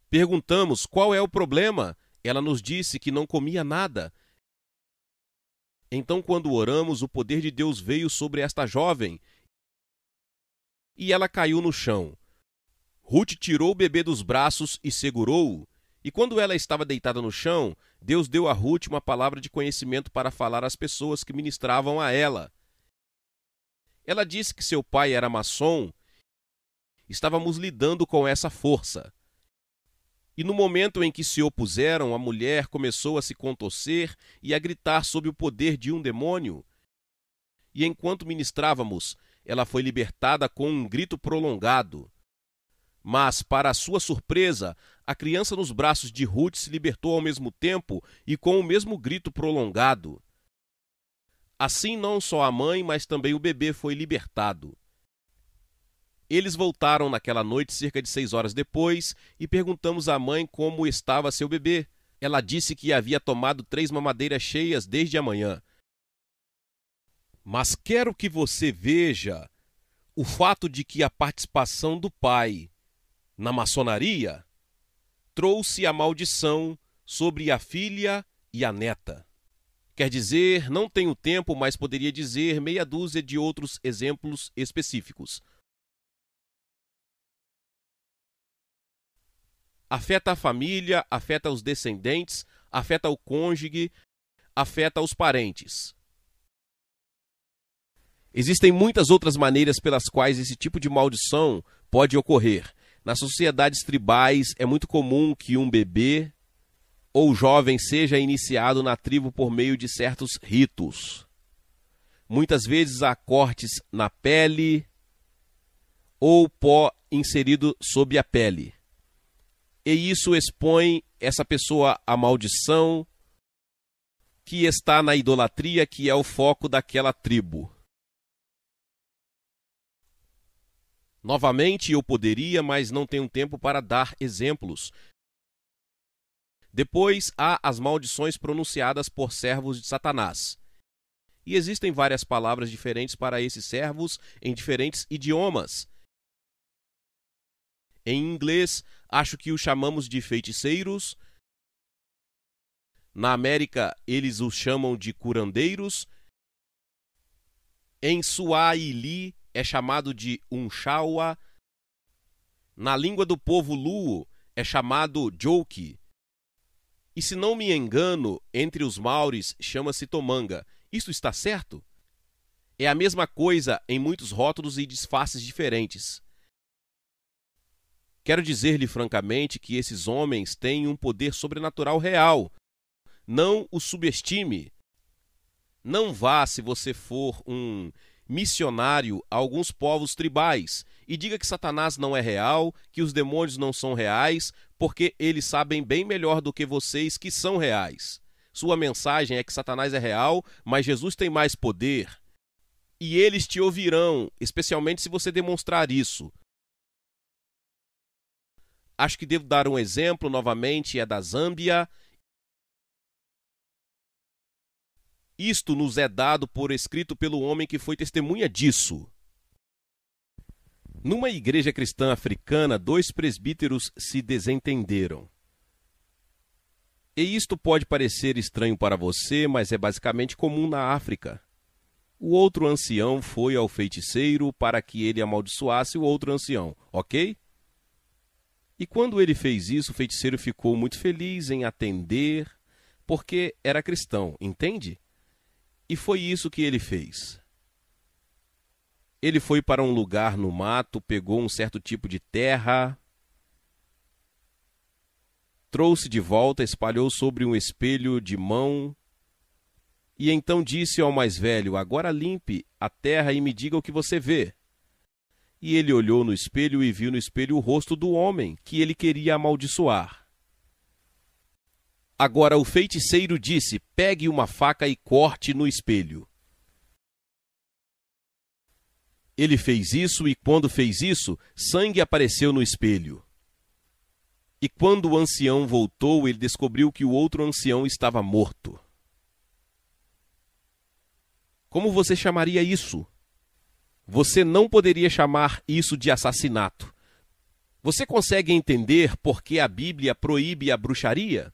Speaker 1: Perguntamos qual é o problema. Ela nos disse que não comia nada então, quando oramos, o poder de Deus veio sobre esta jovem e ela caiu no chão. Ruth tirou o bebê dos braços e segurou-o. E quando ela estava deitada no chão, Deus deu a Ruth uma palavra de conhecimento para falar às pessoas que ministravam a ela. Ela disse que seu pai era maçom. Estávamos lidando com essa força. E no momento em que se opuseram, a mulher começou a se contorcer e a gritar sob o poder de um demônio. E enquanto ministrávamos, ela foi libertada com um grito prolongado. Mas, para sua surpresa, a criança nos braços de Ruth se libertou ao mesmo tempo e com o mesmo grito prolongado. Assim, não só a mãe, mas também o bebê foi libertado. Eles voltaram naquela noite cerca de seis horas depois e perguntamos à mãe como estava seu bebê. Ela disse que havia tomado três mamadeiras cheias desde amanhã Mas quero que você veja o fato de que a participação do pai na maçonaria trouxe a maldição sobre a filha e a neta. Quer dizer, não tenho tempo, mas poderia dizer meia dúzia de outros exemplos específicos. afeta a família, afeta os descendentes, afeta o cônjuge, afeta os parentes. Existem muitas outras maneiras pelas quais esse tipo de maldição pode ocorrer. Nas sociedades tribais, é muito comum que um bebê ou jovem seja iniciado na tribo por meio de certos ritos. Muitas vezes há cortes na pele ou pó inserido sob a pele e isso expõe essa pessoa à maldição que está na idolatria, que é o foco daquela tribo. Novamente, eu poderia, mas não tenho tempo para dar exemplos. Depois há as maldições pronunciadas por servos de Satanás. E existem várias palavras diferentes para esses servos em diferentes idiomas. Em inglês, acho que o chamamos de feiticeiros. Na América, eles os chamam de curandeiros. Em Suaili, é chamado de Unchawa. Na língua do povo luo, é chamado Joki. E se não me engano, entre os maures chama-se Tomanga. Isso está certo? É a mesma coisa em muitos rótulos e disfarces diferentes. Quero dizer-lhe francamente que esses homens têm um poder sobrenatural real. Não o subestime. Não vá, se você for um missionário a alguns povos tribais e diga que Satanás não é real, que os demônios não são reais, porque eles sabem bem melhor do que vocês que são reais. Sua mensagem é que Satanás é real, mas Jesus tem mais poder. E eles te ouvirão, especialmente se você demonstrar isso. Acho que devo dar um exemplo novamente, é da Zâmbia. Isto nos é dado por escrito pelo homem que foi testemunha disso. Numa igreja cristã africana, dois presbíteros se desentenderam. E isto pode parecer estranho para você, mas é basicamente comum na África. O outro ancião foi ao feiticeiro para que ele amaldiçoasse o outro ancião, ok? E quando ele fez isso, o feiticeiro ficou muito feliz em atender, porque era cristão, entende? E foi isso que ele fez. Ele foi para um lugar no mato, pegou um certo tipo de terra, trouxe de volta, espalhou sobre um espelho de mão, e então disse ao mais velho: Agora limpe a terra e me diga o que você vê. E ele olhou no espelho e viu no espelho o rosto do homem que ele queria amaldiçoar. Agora o feiticeiro disse: Pegue uma faca e corte no espelho. Ele fez isso, e quando fez isso, sangue apareceu no espelho. E quando o ancião voltou, ele descobriu que o outro ancião estava morto. Como você chamaria isso? você não poderia chamar isso de assassinato. Você consegue entender por que a Bíblia proíbe a bruxaria?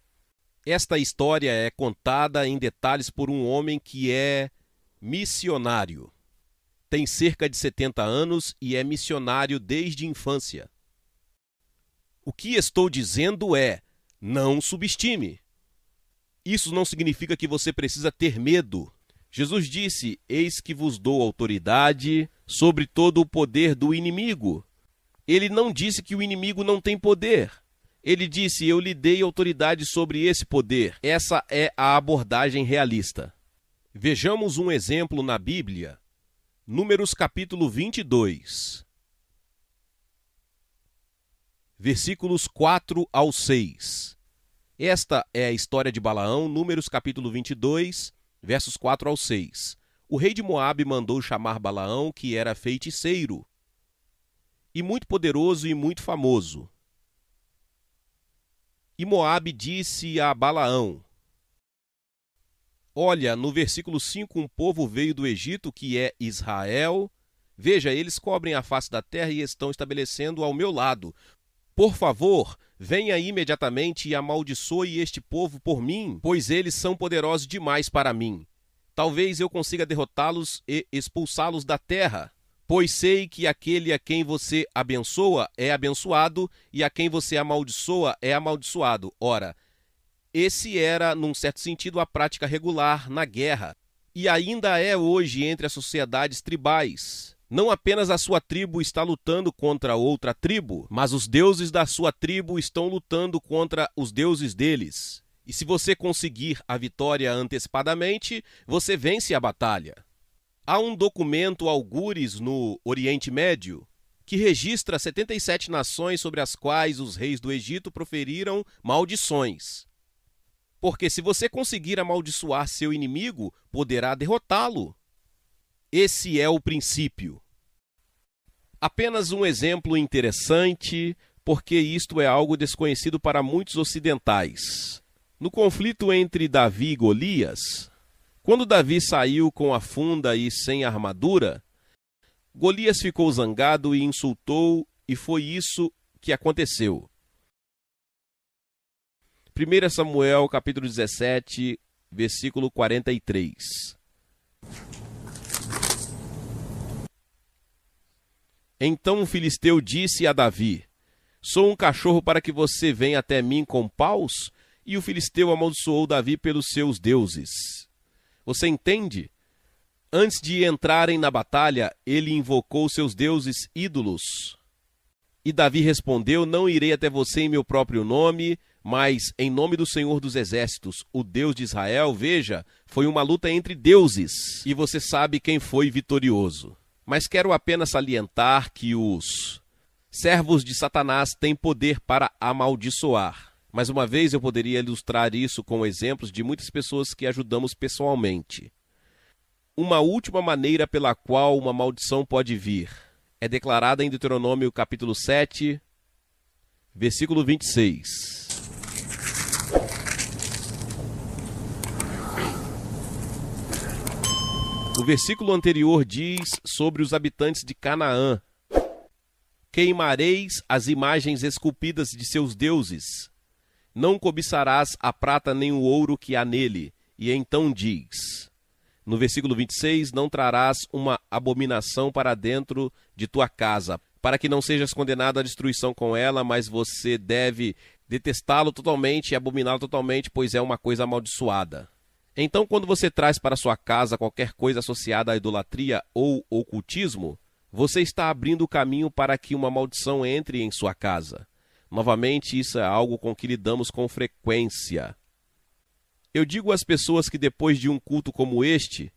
Speaker 1: Esta história é contada em detalhes por um homem que é missionário. Tem cerca de 70 anos e é missionário desde infância. O que estou dizendo é: não subestime. Isso não significa que você precisa ter medo Jesus disse: Eis que vos dou autoridade sobre todo o poder do inimigo. Ele não disse que o inimigo não tem poder. Ele disse: Eu lhe dei autoridade sobre esse poder. Essa é a abordagem realista. Vejamos um exemplo na Bíblia. Números capítulo 22, versículos 4 ao 6. Esta é a história de Balaão, Números capítulo 22, versos 4 ao 6. O rei de Moabe mandou chamar Balaão, que era feiticeiro, e muito poderoso e muito famoso. E Moabe disse a Balaão: Olha, no versículo 5, um povo veio do Egito, que é Israel. Veja, eles cobrem a face da terra e estão estabelecendo ao meu lado. Por favor, Venha imediatamente e amaldiçoe este povo por mim, pois eles são poderosos demais para mim. Talvez eu consiga derrotá-los e expulsá-los da terra, pois sei que aquele a quem você abençoa é abençoado e a quem você amaldiçoa é amaldiçoado. Ora, esse era, num certo sentido, a prática regular na guerra, e ainda é hoje entre as sociedades tribais. Não apenas a sua tribo está lutando contra outra tribo, mas os deuses da sua tribo estão lutando contra os deuses deles. E se você conseguir a vitória antecipadamente, você vence a batalha. Há um documento algures no Oriente Médio que registra 77 nações sobre as quais os reis do Egito proferiram maldições. Porque se você conseguir amaldiçoar seu inimigo, poderá derrotá-lo. Esse é o princípio. Apenas um exemplo interessante, porque isto é algo desconhecido para muitos ocidentais. No conflito entre Davi e Golias, quando Davi saiu com a funda e sem armadura, Golias ficou zangado e insultou, e foi isso que aconteceu. 1 Samuel capítulo 17, versículo 43. Então o filisteu disse a Davi: Sou um cachorro para que você venha até mim com paus? E o filisteu amaldiçoou Davi pelos seus deuses. Você entende? Antes de entrarem na batalha, ele invocou seus deuses ídolos. E Davi respondeu: Não irei até você em meu próprio nome, mas em nome do Senhor dos Exércitos, o Deus de Israel. Veja, foi uma luta entre deuses, e você sabe quem foi vitorioso. Mas quero apenas salientar que os servos de Satanás têm poder para amaldiçoar. Mais uma vez, eu poderia ilustrar isso com exemplos de muitas pessoas que ajudamos pessoalmente. Uma última maneira pela qual uma maldição pode vir é declarada em Deuteronômio capítulo 7, versículo 26. O versículo anterior diz sobre os habitantes de Canaã: Queimareis as imagens esculpidas de seus deuses. Não cobiçarás a prata nem o ouro que há nele. E então diz: No versículo 26: Não trarás uma abominação para dentro de tua casa, para que não sejas condenado à destruição com ela, mas você deve detestá-lo totalmente e abominá-lo totalmente, pois é uma coisa amaldiçoada. Então, quando você traz para sua casa qualquer coisa associada à idolatria ou ocultismo, você está abrindo o caminho para que uma maldição entre em sua casa. Novamente, isso é algo com que lidamos com frequência. Eu digo às pessoas que depois de um culto como este,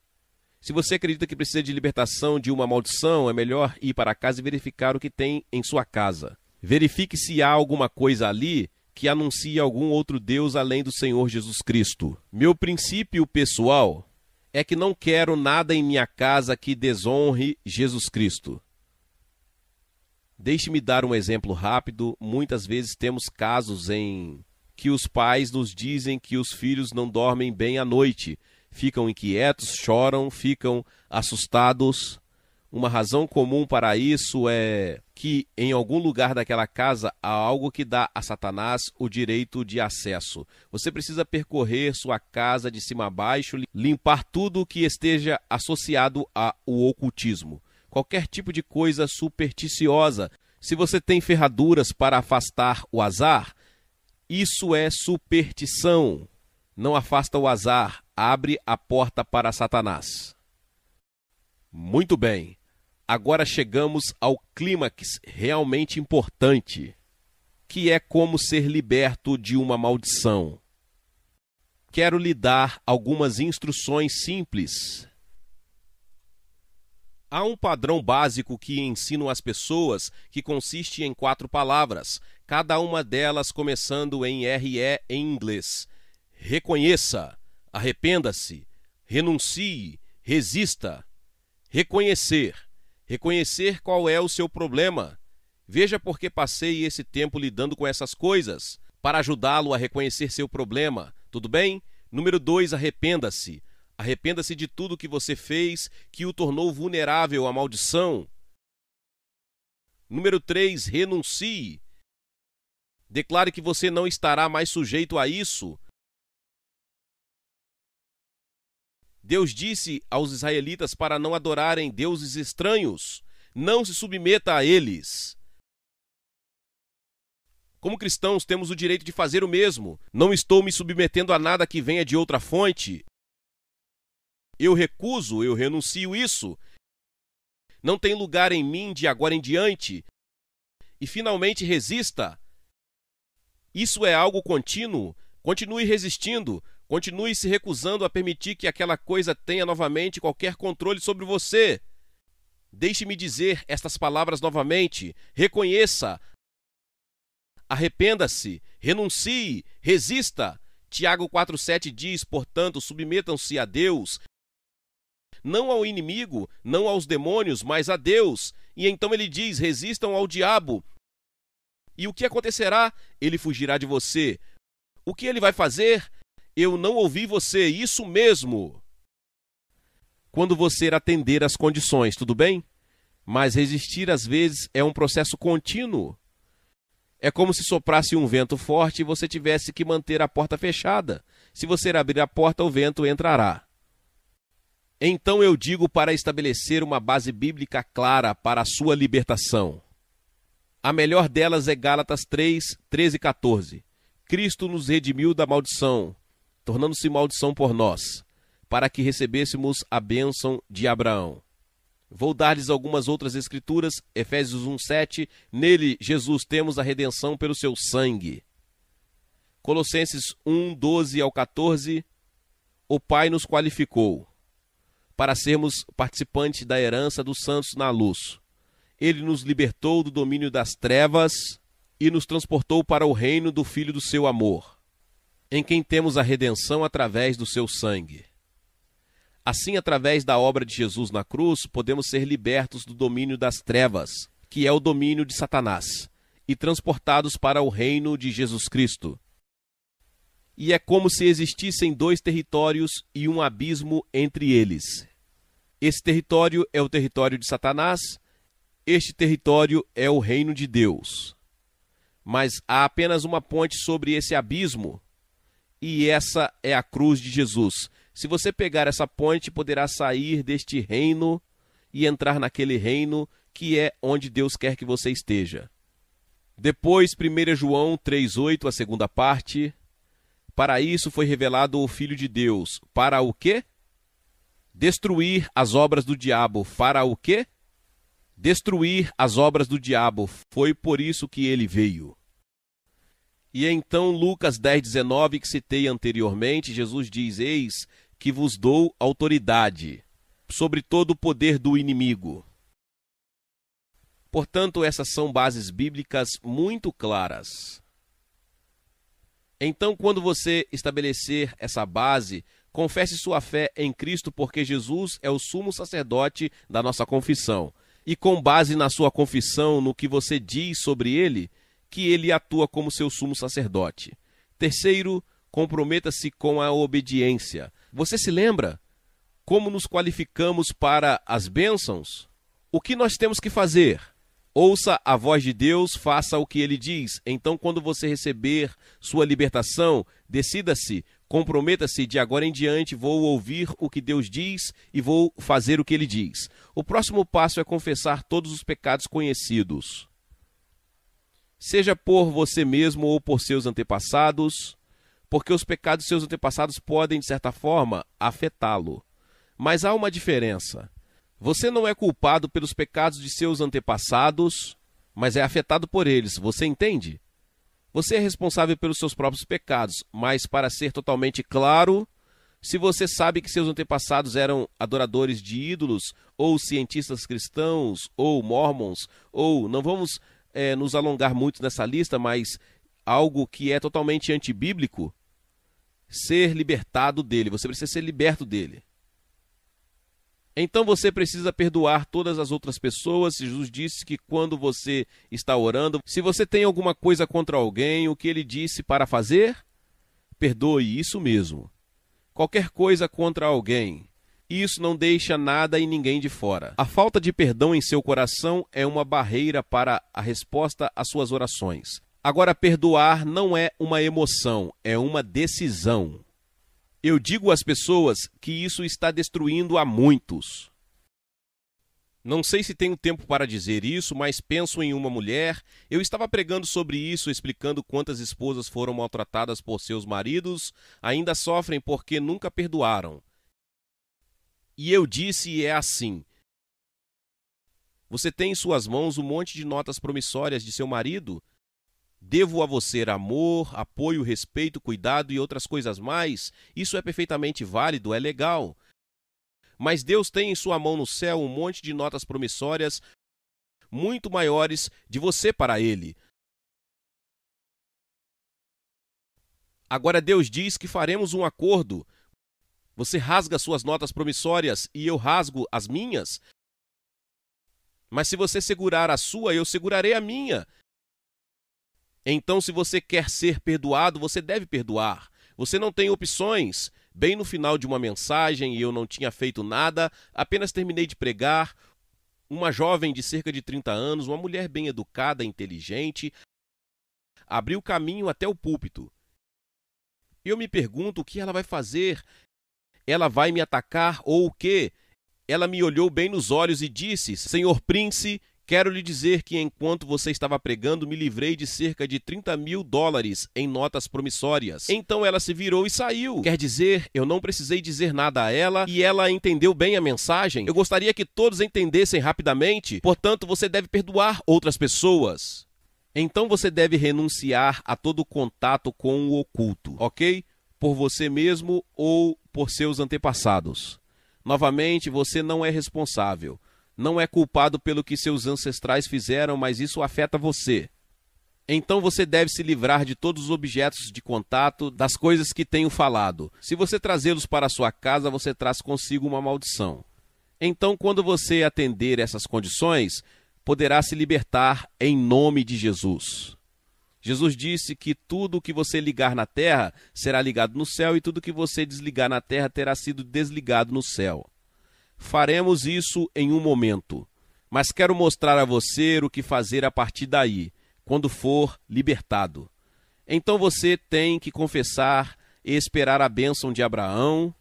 Speaker 1: se você acredita que precisa de libertação de uma maldição, é melhor ir para casa e verificar o que tem em sua casa. Verifique se há alguma coisa ali que anuncie algum outro Deus além do Senhor Jesus Cristo. Meu princípio pessoal é que não quero nada em minha casa que desonre Jesus Cristo. Deixe-me dar um exemplo rápido. Muitas vezes temos casos em que os pais nos dizem que os filhos não dormem bem à noite, ficam inquietos, choram, ficam assustados. Uma razão comum para isso é que em algum lugar daquela casa há algo que dá a Satanás o direito de acesso. Você precisa percorrer sua casa de cima a baixo, limpar tudo que esteja associado ao ocultismo, qualquer tipo de coisa supersticiosa. Se você tem ferraduras para afastar o azar, isso é superstição. Não afasta o azar, abre a porta para Satanás. Muito bem. Agora chegamos ao clímax realmente importante, que é como ser liberto de uma maldição. Quero lhe dar algumas instruções simples. Há um padrão básico que ensino às pessoas que consiste em quatro palavras, cada uma delas começando em RE em inglês. Reconheça, arrependa-se, renuncie, resista. Reconhecer reconhecer qual é o seu problema. Veja por que passei esse tempo lidando com essas coisas, para ajudá-lo a reconhecer seu problema, tudo bem? Número 2, arrependa-se. Arrependa-se de tudo que você fez que o tornou vulnerável à maldição. Número 3, renuncie. Declare que você não estará mais sujeito a isso, Deus disse aos israelitas para não adorarem deuses estranhos, não se submeta a eles. Como cristãos, temos o direito de fazer o mesmo. Não estou me submetendo a nada que venha de outra fonte. Eu recuso, eu renuncio isso. Não tem lugar em mim de agora em diante. E finalmente resista. Isso é algo contínuo. Continue resistindo, Continue se recusando a permitir que aquela coisa tenha novamente qualquer controle sobre você. Deixe-me dizer estas palavras novamente. Reconheça. Arrependa-se, renuncie, resista. Tiago 4,7 diz: portanto, submetam-se a Deus, não ao inimigo, não aos demônios, mas a Deus. E então ele diz: resistam ao diabo. E o que acontecerá? Ele fugirá de você. O que ele vai fazer? Eu não ouvi você, isso mesmo. Quando você atender às condições, tudo bem? Mas resistir às vezes é um processo contínuo. É como se soprasse um vento forte e você tivesse que manter a porta fechada. Se você abrir a porta, o vento entrará. Então eu digo para estabelecer uma base bíblica clara para a sua libertação. A melhor delas é Gálatas 3, 13 e 14. Cristo nos redimiu da maldição, tornando-se maldição por nós, para que recebêssemos a bênção de Abraão. Vou dar-lhes algumas outras escrituras, Efésios 1:7, nele Jesus temos a redenção pelo seu sangue. Colossenses 1:12 ao 14, o Pai nos qualificou para sermos participantes da herança dos santos na luz. Ele nos libertou do domínio das trevas e nos transportou para o reino do filho do seu amor em quem temos a redenção através do seu sangue. Assim, através da obra de Jesus na cruz, podemos ser libertos do domínio das trevas, que é o domínio de Satanás, e transportados para o reino de Jesus Cristo. E é como se existissem dois territórios e um abismo entre eles. Esse território é o território de Satanás, este território é o reino de Deus. Mas há apenas uma ponte sobre esse abismo e essa é a cruz de Jesus. Se você pegar essa ponte, poderá sair deste reino e entrar naquele reino que é onde Deus quer que você esteja. Depois, 1 João 3,8, a segunda parte. Para isso foi revelado o Filho de Deus. Para o quê? Destruir as obras do diabo. Para o quê? Destruir as obras do diabo. Foi por isso que ele veio. E é então Lucas 10, 19, que citei anteriormente, Jesus diz: Eis que vos dou autoridade sobre todo o poder do inimigo. Portanto, essas são bases bíblicas muito claras. Então, quando você estabelecer essa base, confesse sua fé em Cristo, porque Jesus é o sumo sacerdote da nossa confissão. E com base na sua confissão, no que você diz sobre ele, que ele atua como seu sumo sacerdote. Terceiro, comprometa-se com a obediência. Você se lembra como nos qualificamos para as bênçãos? O que nós temos que fazer? Ouça a voz de Deus, faça o que ele diz. Então, quando você receber sua libertação, decida-se, comprometa-se de agora em diante, vou ouvir o que Deus diz e vou fazer o que ele diz. O próximo passo é confessar todos os pecados conhecidos seja por você mesmo ou por seus antepassados, porque os pecados de seus antepassados podem, de certa forma, afetá-lo. Mas há uma diferença. Você não é culpado pelos pecados de seus antepassados, mas é afetado por eles, você entende? Você é responsável pelos seus próprios pecados, mas, para ser totalmente claro, se você sabe que seus antepassados eram adoradores de ídolos, ou cientistas cristãos, ou mormons, ou não vamos é, nos alongar muito nessa lista, mas algo que é totalmente antibíblico, ser libertado dele. Você precisa ser liberto dele. Então você precisa perdoar todas as outras pessoas. Jesus disse que quando você está orando, se você tem alguma coisa contra alguém, o que ele disse para fazer, perdoe isso mesmo. Qualquer coisa contra alguém, e isso não deixa nada e ninguém de fora. A falta de perdão em seu coração é uma barreira para a resposta às suas orações. Agora, perdoar não é uma emoção, é uma decisão. Eu digo às pessoas que isso está destruindo a muitos. Não sei se tenho tempo para dizer isso, mas penso em uma mulher. Eu estava pregando sobre isso, explicando quantas esposas foram maltratadas por seus maridos, ainda sofrem porque nunca perdoaram. E eu disse, e é assim. Você tem em suas mãos um monte de notas promissórias de seu marido? Devo a você amor, apoio, respeito, cuidado e outras coisas mais. Isso é perfeitamente válido, é legal. Mas Deus tem em sua mão no céu um monte de notas promissórias muito maiores de você para ele. Agora Deus diz que faremos um acordo. Você rasga suas notas promissórias e eu rasgo as minhas? Mas se você segurar a sua, eu segurarei a minha. Então, se você quer ser perdoado, você deve perdoar. Você não tem opções. Bem no final de uma mensagem, e eu não tinha feito nada, apenas terminei de pregar. Uma jovem de cerca de 30 anos, uma mulher bem educada, inteligente, abriu caminho até o púlpito. Eu me pergunto o que ela vai fazer ela vai me atacar ou o quê? Ela me olhou bem nos olhos e disse: Senhor Prince, quero lhe dizer que enquanto você estava pregando, me livrei de cerca de 30 mil dólares em notas promissórias. Então ela se virou e saiu. Quer dizer, eu não precisei dizer nada a ela e ela entendeu bem a mensagem. Eu gostaria que todos entendessem rapidamente, portanto, você deve perdoar outras pessoas. Então você deve renunciar a todo contato com o oculto, ok? por você mesmo ou por seus antepassados. Novamente, você não é responsável, não é culpado pelo que seus ancestrais fizeram, mas isso afeta você. Então você deve se livrar de todos os objetos de contato, das coisas que tenho falado. Se você trazê-los para sua casa, você traz consigo uma maldição. Então, quando você atender essas condições, poderá se libertar em nome de Jesus. Jesus disse que tudo o que você ligar na terra será ligado no céu, e tudo o que você desligar na terra terá sido desligado no céu. Faremos isso em um momento, mas quero mostrar a você o que fazer a partir daí, quando for libertado. Então você tem que confessar e esperar a bênção de Abraão,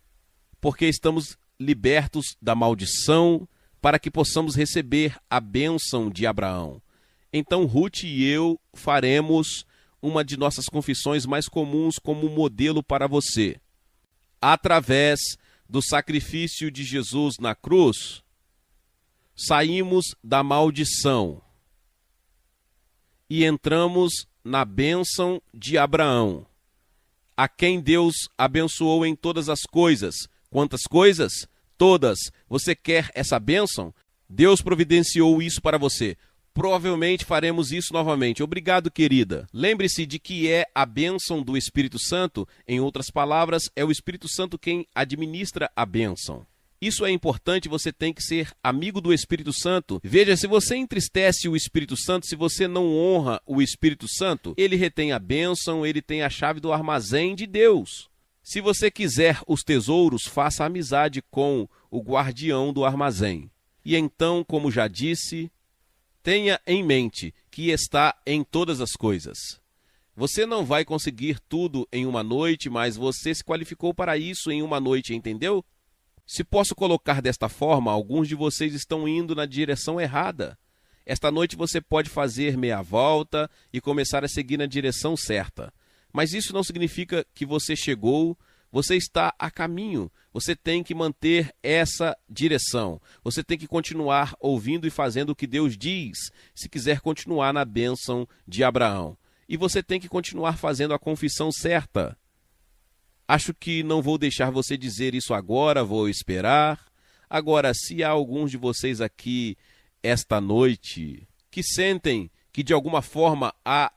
Speaker 1: porque estamos libertos da maldição, para que possamos receber a bênção de Abraão. Então Ruth e eu faremos uma de nossas confissões mais comuns como modelo para você. Através do sacrifício de Jesus na cruz, saímos da maldição e entramos na bênção de Abraão, a quem Deus abençoou em todas as coisas. Quantas coisas? Todas. Você quer essa bênção? Deus providenciou isso para você. Provavelmente faremos isso novamente. Obrigado, querida. Lembre-se de que é a bênção do Espírito Santo, em outras palavras, é o Espírito Santo quem administra a bênção. Isso é importante, você tem que ser amigo do Espírito Santo. Veja, se você entristece o Espírito Santo, se você não honra o Espírito Santo, ele retém a bênção, ele tem a chave do armazém de Deus. Se você quiser os tesouros, faça amizade com o guardião do armazém. E então, como já disse, Tenha em mente que está em todas as coisas. Você não vai conseguir tudo em uma noite, mas você se qualificou para isso em uma noite, entendeu? Se posso colocar desta forma, alguns de vocês estão indo na direção errada. Esta noite você pode fazer meia volta e começar a seguir na direção certa. Mas isso não significa que você chegou, você está a caminho, você tem que manter essa direção. Você tem que continuar ouvindo e fazendo o que Deus diz, se quiser continuar na bênção de Abraão. E você tem que continuar fazendo a confissão certa. Acho que não vou deixar você dizer isso agora, vou esperar. Agora, se há alguns de vocês aqui esta noite que sentem que de alguma forma há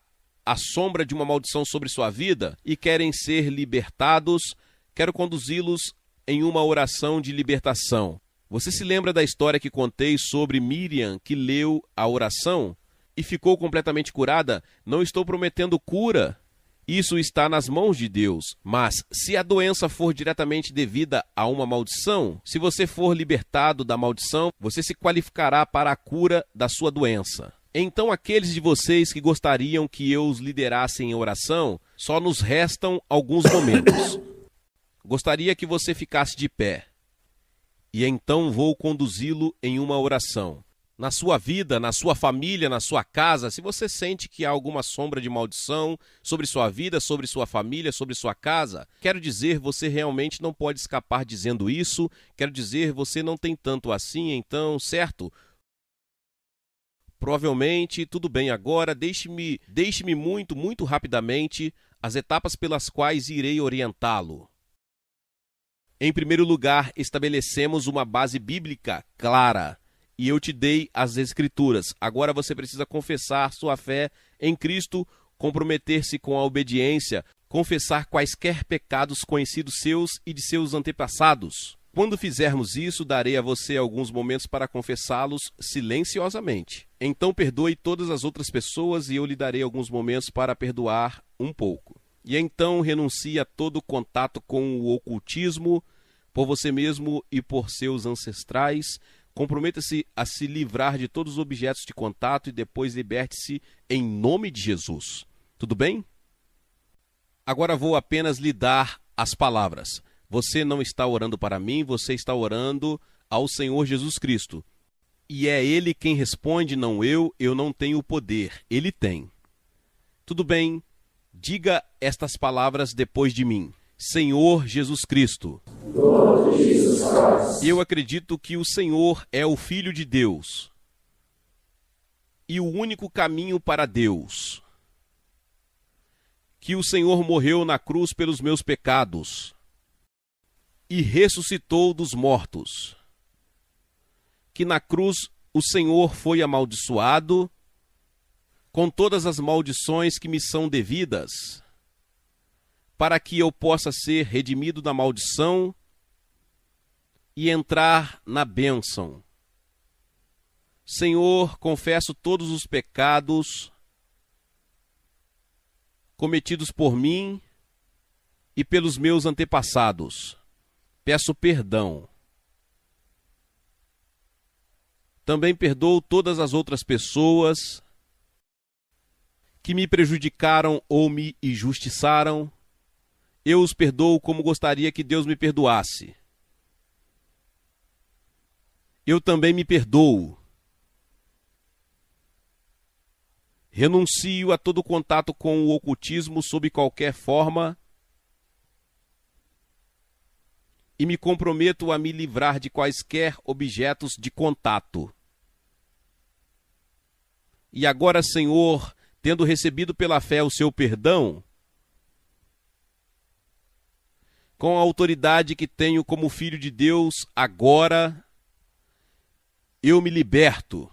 Speaker 1: a sombra de uma maldição sobre sua vida e querem ser libertados, quero conduzi-los em uma oração de libertação. Você se lembra da história que contei sobre Miriam que leu a oração e ficou completamente curada? Não estou prometendo cura. Isso está nas mãos de Deus. Mas se a doença for diretamente devida a uma maldição, se você for libertado da maldição, você se qualificará para a cura da sua doença. Então, aqueles de vocês que gostariam que eu os liderasse em oração, só nos restam alguns momentos. Gostaria que você ficasse de pé, e então vou conduzi-lo em uma oração. Na sua vida, na sua família, na sua casa, se você sente que há alguma sombra de maldição sobre sua vida, sobre sua família, sobre sua casa, quero dizer, você realmente não pode escapar dizendo isso. Quero dizer, você não tem tanto assim, então, certo? Provavelmente, tudo bem agora, deixe-me, deixe-me muito, muito rapidamente as etapas pelas quais irei orientá-lo. Em primeiro lugar, estabelecemos uma base bíblica clara. E eu te dei as Escrituras. Agora você precisa confessar sua fé em Cristo, comprometer-se com a obediência, confessar quaisquer pecados conhecidos seus e de seus antepassados. Quando fizermos isso, darei a você alguns momentos para confessá-los silenciosamente. Então perdoe todas as outras pessoas e eu lhe darei alguns momentos para perdoar um pouco e então renuncia a todo contato com o ocultismo por você mesmo e por seus ancestrais. Comprometa-se a se livrar de todos os objetos de contato e depois liberte-se em nome de Jesus. Tudo bem? Agora vou apenas lhe dar as palavras. Você não está orando para mim, você está orando ao Senhor Jesus Cristo. E é Ele quem responde, não eu, eu não tenho o poder, Ele tem. Tudo bem, Diga estas palavras depois de mim. Senhor Jesus Cristo. Jesus Eu acredito que o Senhor é o Filho de Deus e o único caminho para Deus. Que o Senhor morreu na cruz pelos meus pecados e ressuscitou dos mortos. Que na cruz o Senhor foi amaldiçoado com todas as maldições que me são devidas, para que eu possa ser redimido da maldição e entrar na bênção. Senhor, confesso todos os pecados cometidos por mim e pelos meus antepassados. Peço perdão. Também perdoo todas as outras pessoas que me prejudicaram ou me injustiçaram, eu os perdoo como gostaria que Deus me perdoasse. Eu também me perdoo. Renuncio a todo contato com o ocultismo sob qualquer forma e me comprometo a me livrar de quaisquer objetos de contato. E agora, Senhor, tendo recebido pela fé o seu perdão, com a autoridade que tenho como filho de Deus, agora eu me liberto.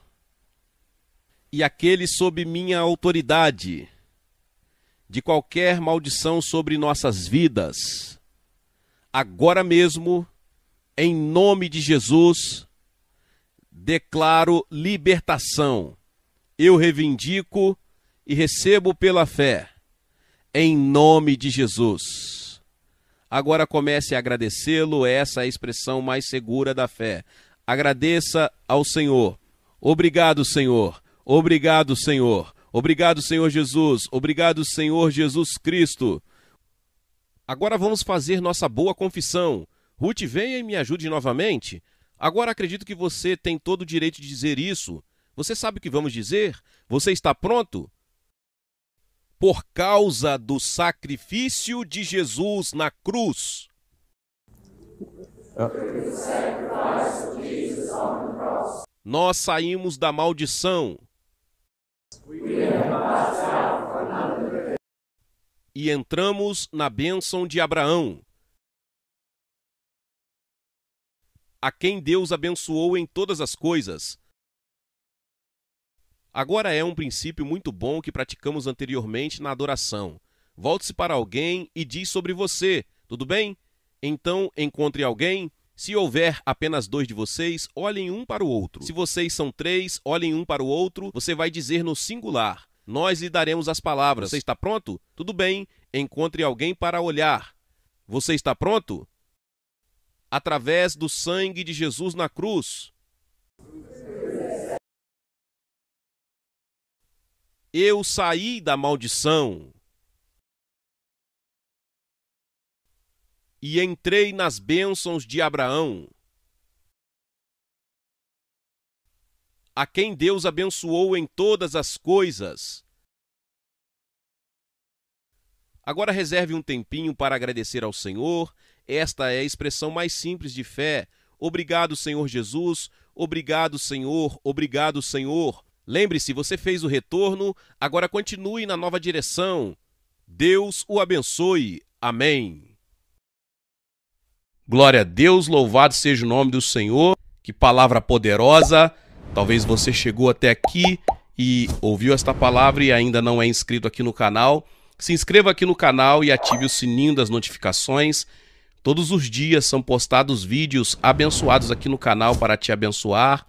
Speaker 1: E aquele sob minha autoridade, de qualquer maldição sobre nossas vidas, agora mesmo, em nome de Jesus, declaro libertação. Eu reivindico e recebo pela fé, em nome de Jesus. Agora comece a agradecê-lo, é essa é a expressão mais segura da fé. Agradeça ao Senhor. Obrigado, Senhor. Obrigado, Senhor. Obrigado, Senhor Jesus. Obrigado, Senhor Jesus Cristo. Agora vamos fazer nossa boa confissão. Ruth, venha e me ajude novamente. Agora acredito que você tem todo o direito de dizer isso. Você sabe o que vamos dizer? Você está pronto? por causa do sacrifício de Jesus na cruz. Nós saímos da maldição. E entramos na bênção de Abraão, a quem Deus abençoou em todas as coisas Agora é um princípio muito bom que praticamos anteriormente na adoração. Volte-se para alguém e diz sobre você, tudo bem? Então encontre alguém. Se houver apenas dois de vocês, olhem um para o outro. Se vocês são três, olhem um para o outro. Você vai dizer no singular. Nós lhe daremos as palavras. Você está pronto? Tudo bem. Encontre alguém para olhar. Você está pronto? Através do sangue de Jesus na cruz. Eu saí da maldição e entrei nas bênçãos de Abraão, a quem Deus abençoou em todas as coisas. Agora reserve um tempinho para agradecer ao Senhor. Esta é a expressão mais simples de fé. Obrigado, Senhor Jesus. Obrigado, Senhor. Obrigado, Senhor. Lembre-se, você fez o retorno, agora continue na nova direção. Deus o abençoe. Amém. Glória a Deus, louvado seja o nome do Senhor. Que palavra poderosa. Talvez você chegou até aqui e ouviu esta palavra e ainda não é inscrito aqui no canal. Se inscreva aqui no canal e ative o sininho das notificações. Todos os dias são postados vídeos abençoados aqui no canal para te abençoar.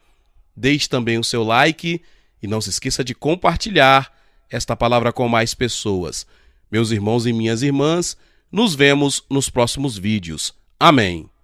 Speaker 1: Deixe também o seu like e não se esqueça de compartilhar esta palavra com mais pessoas. Meus irmãos e minhas irmãs, nos vemos nos próximos vídeos. Amém.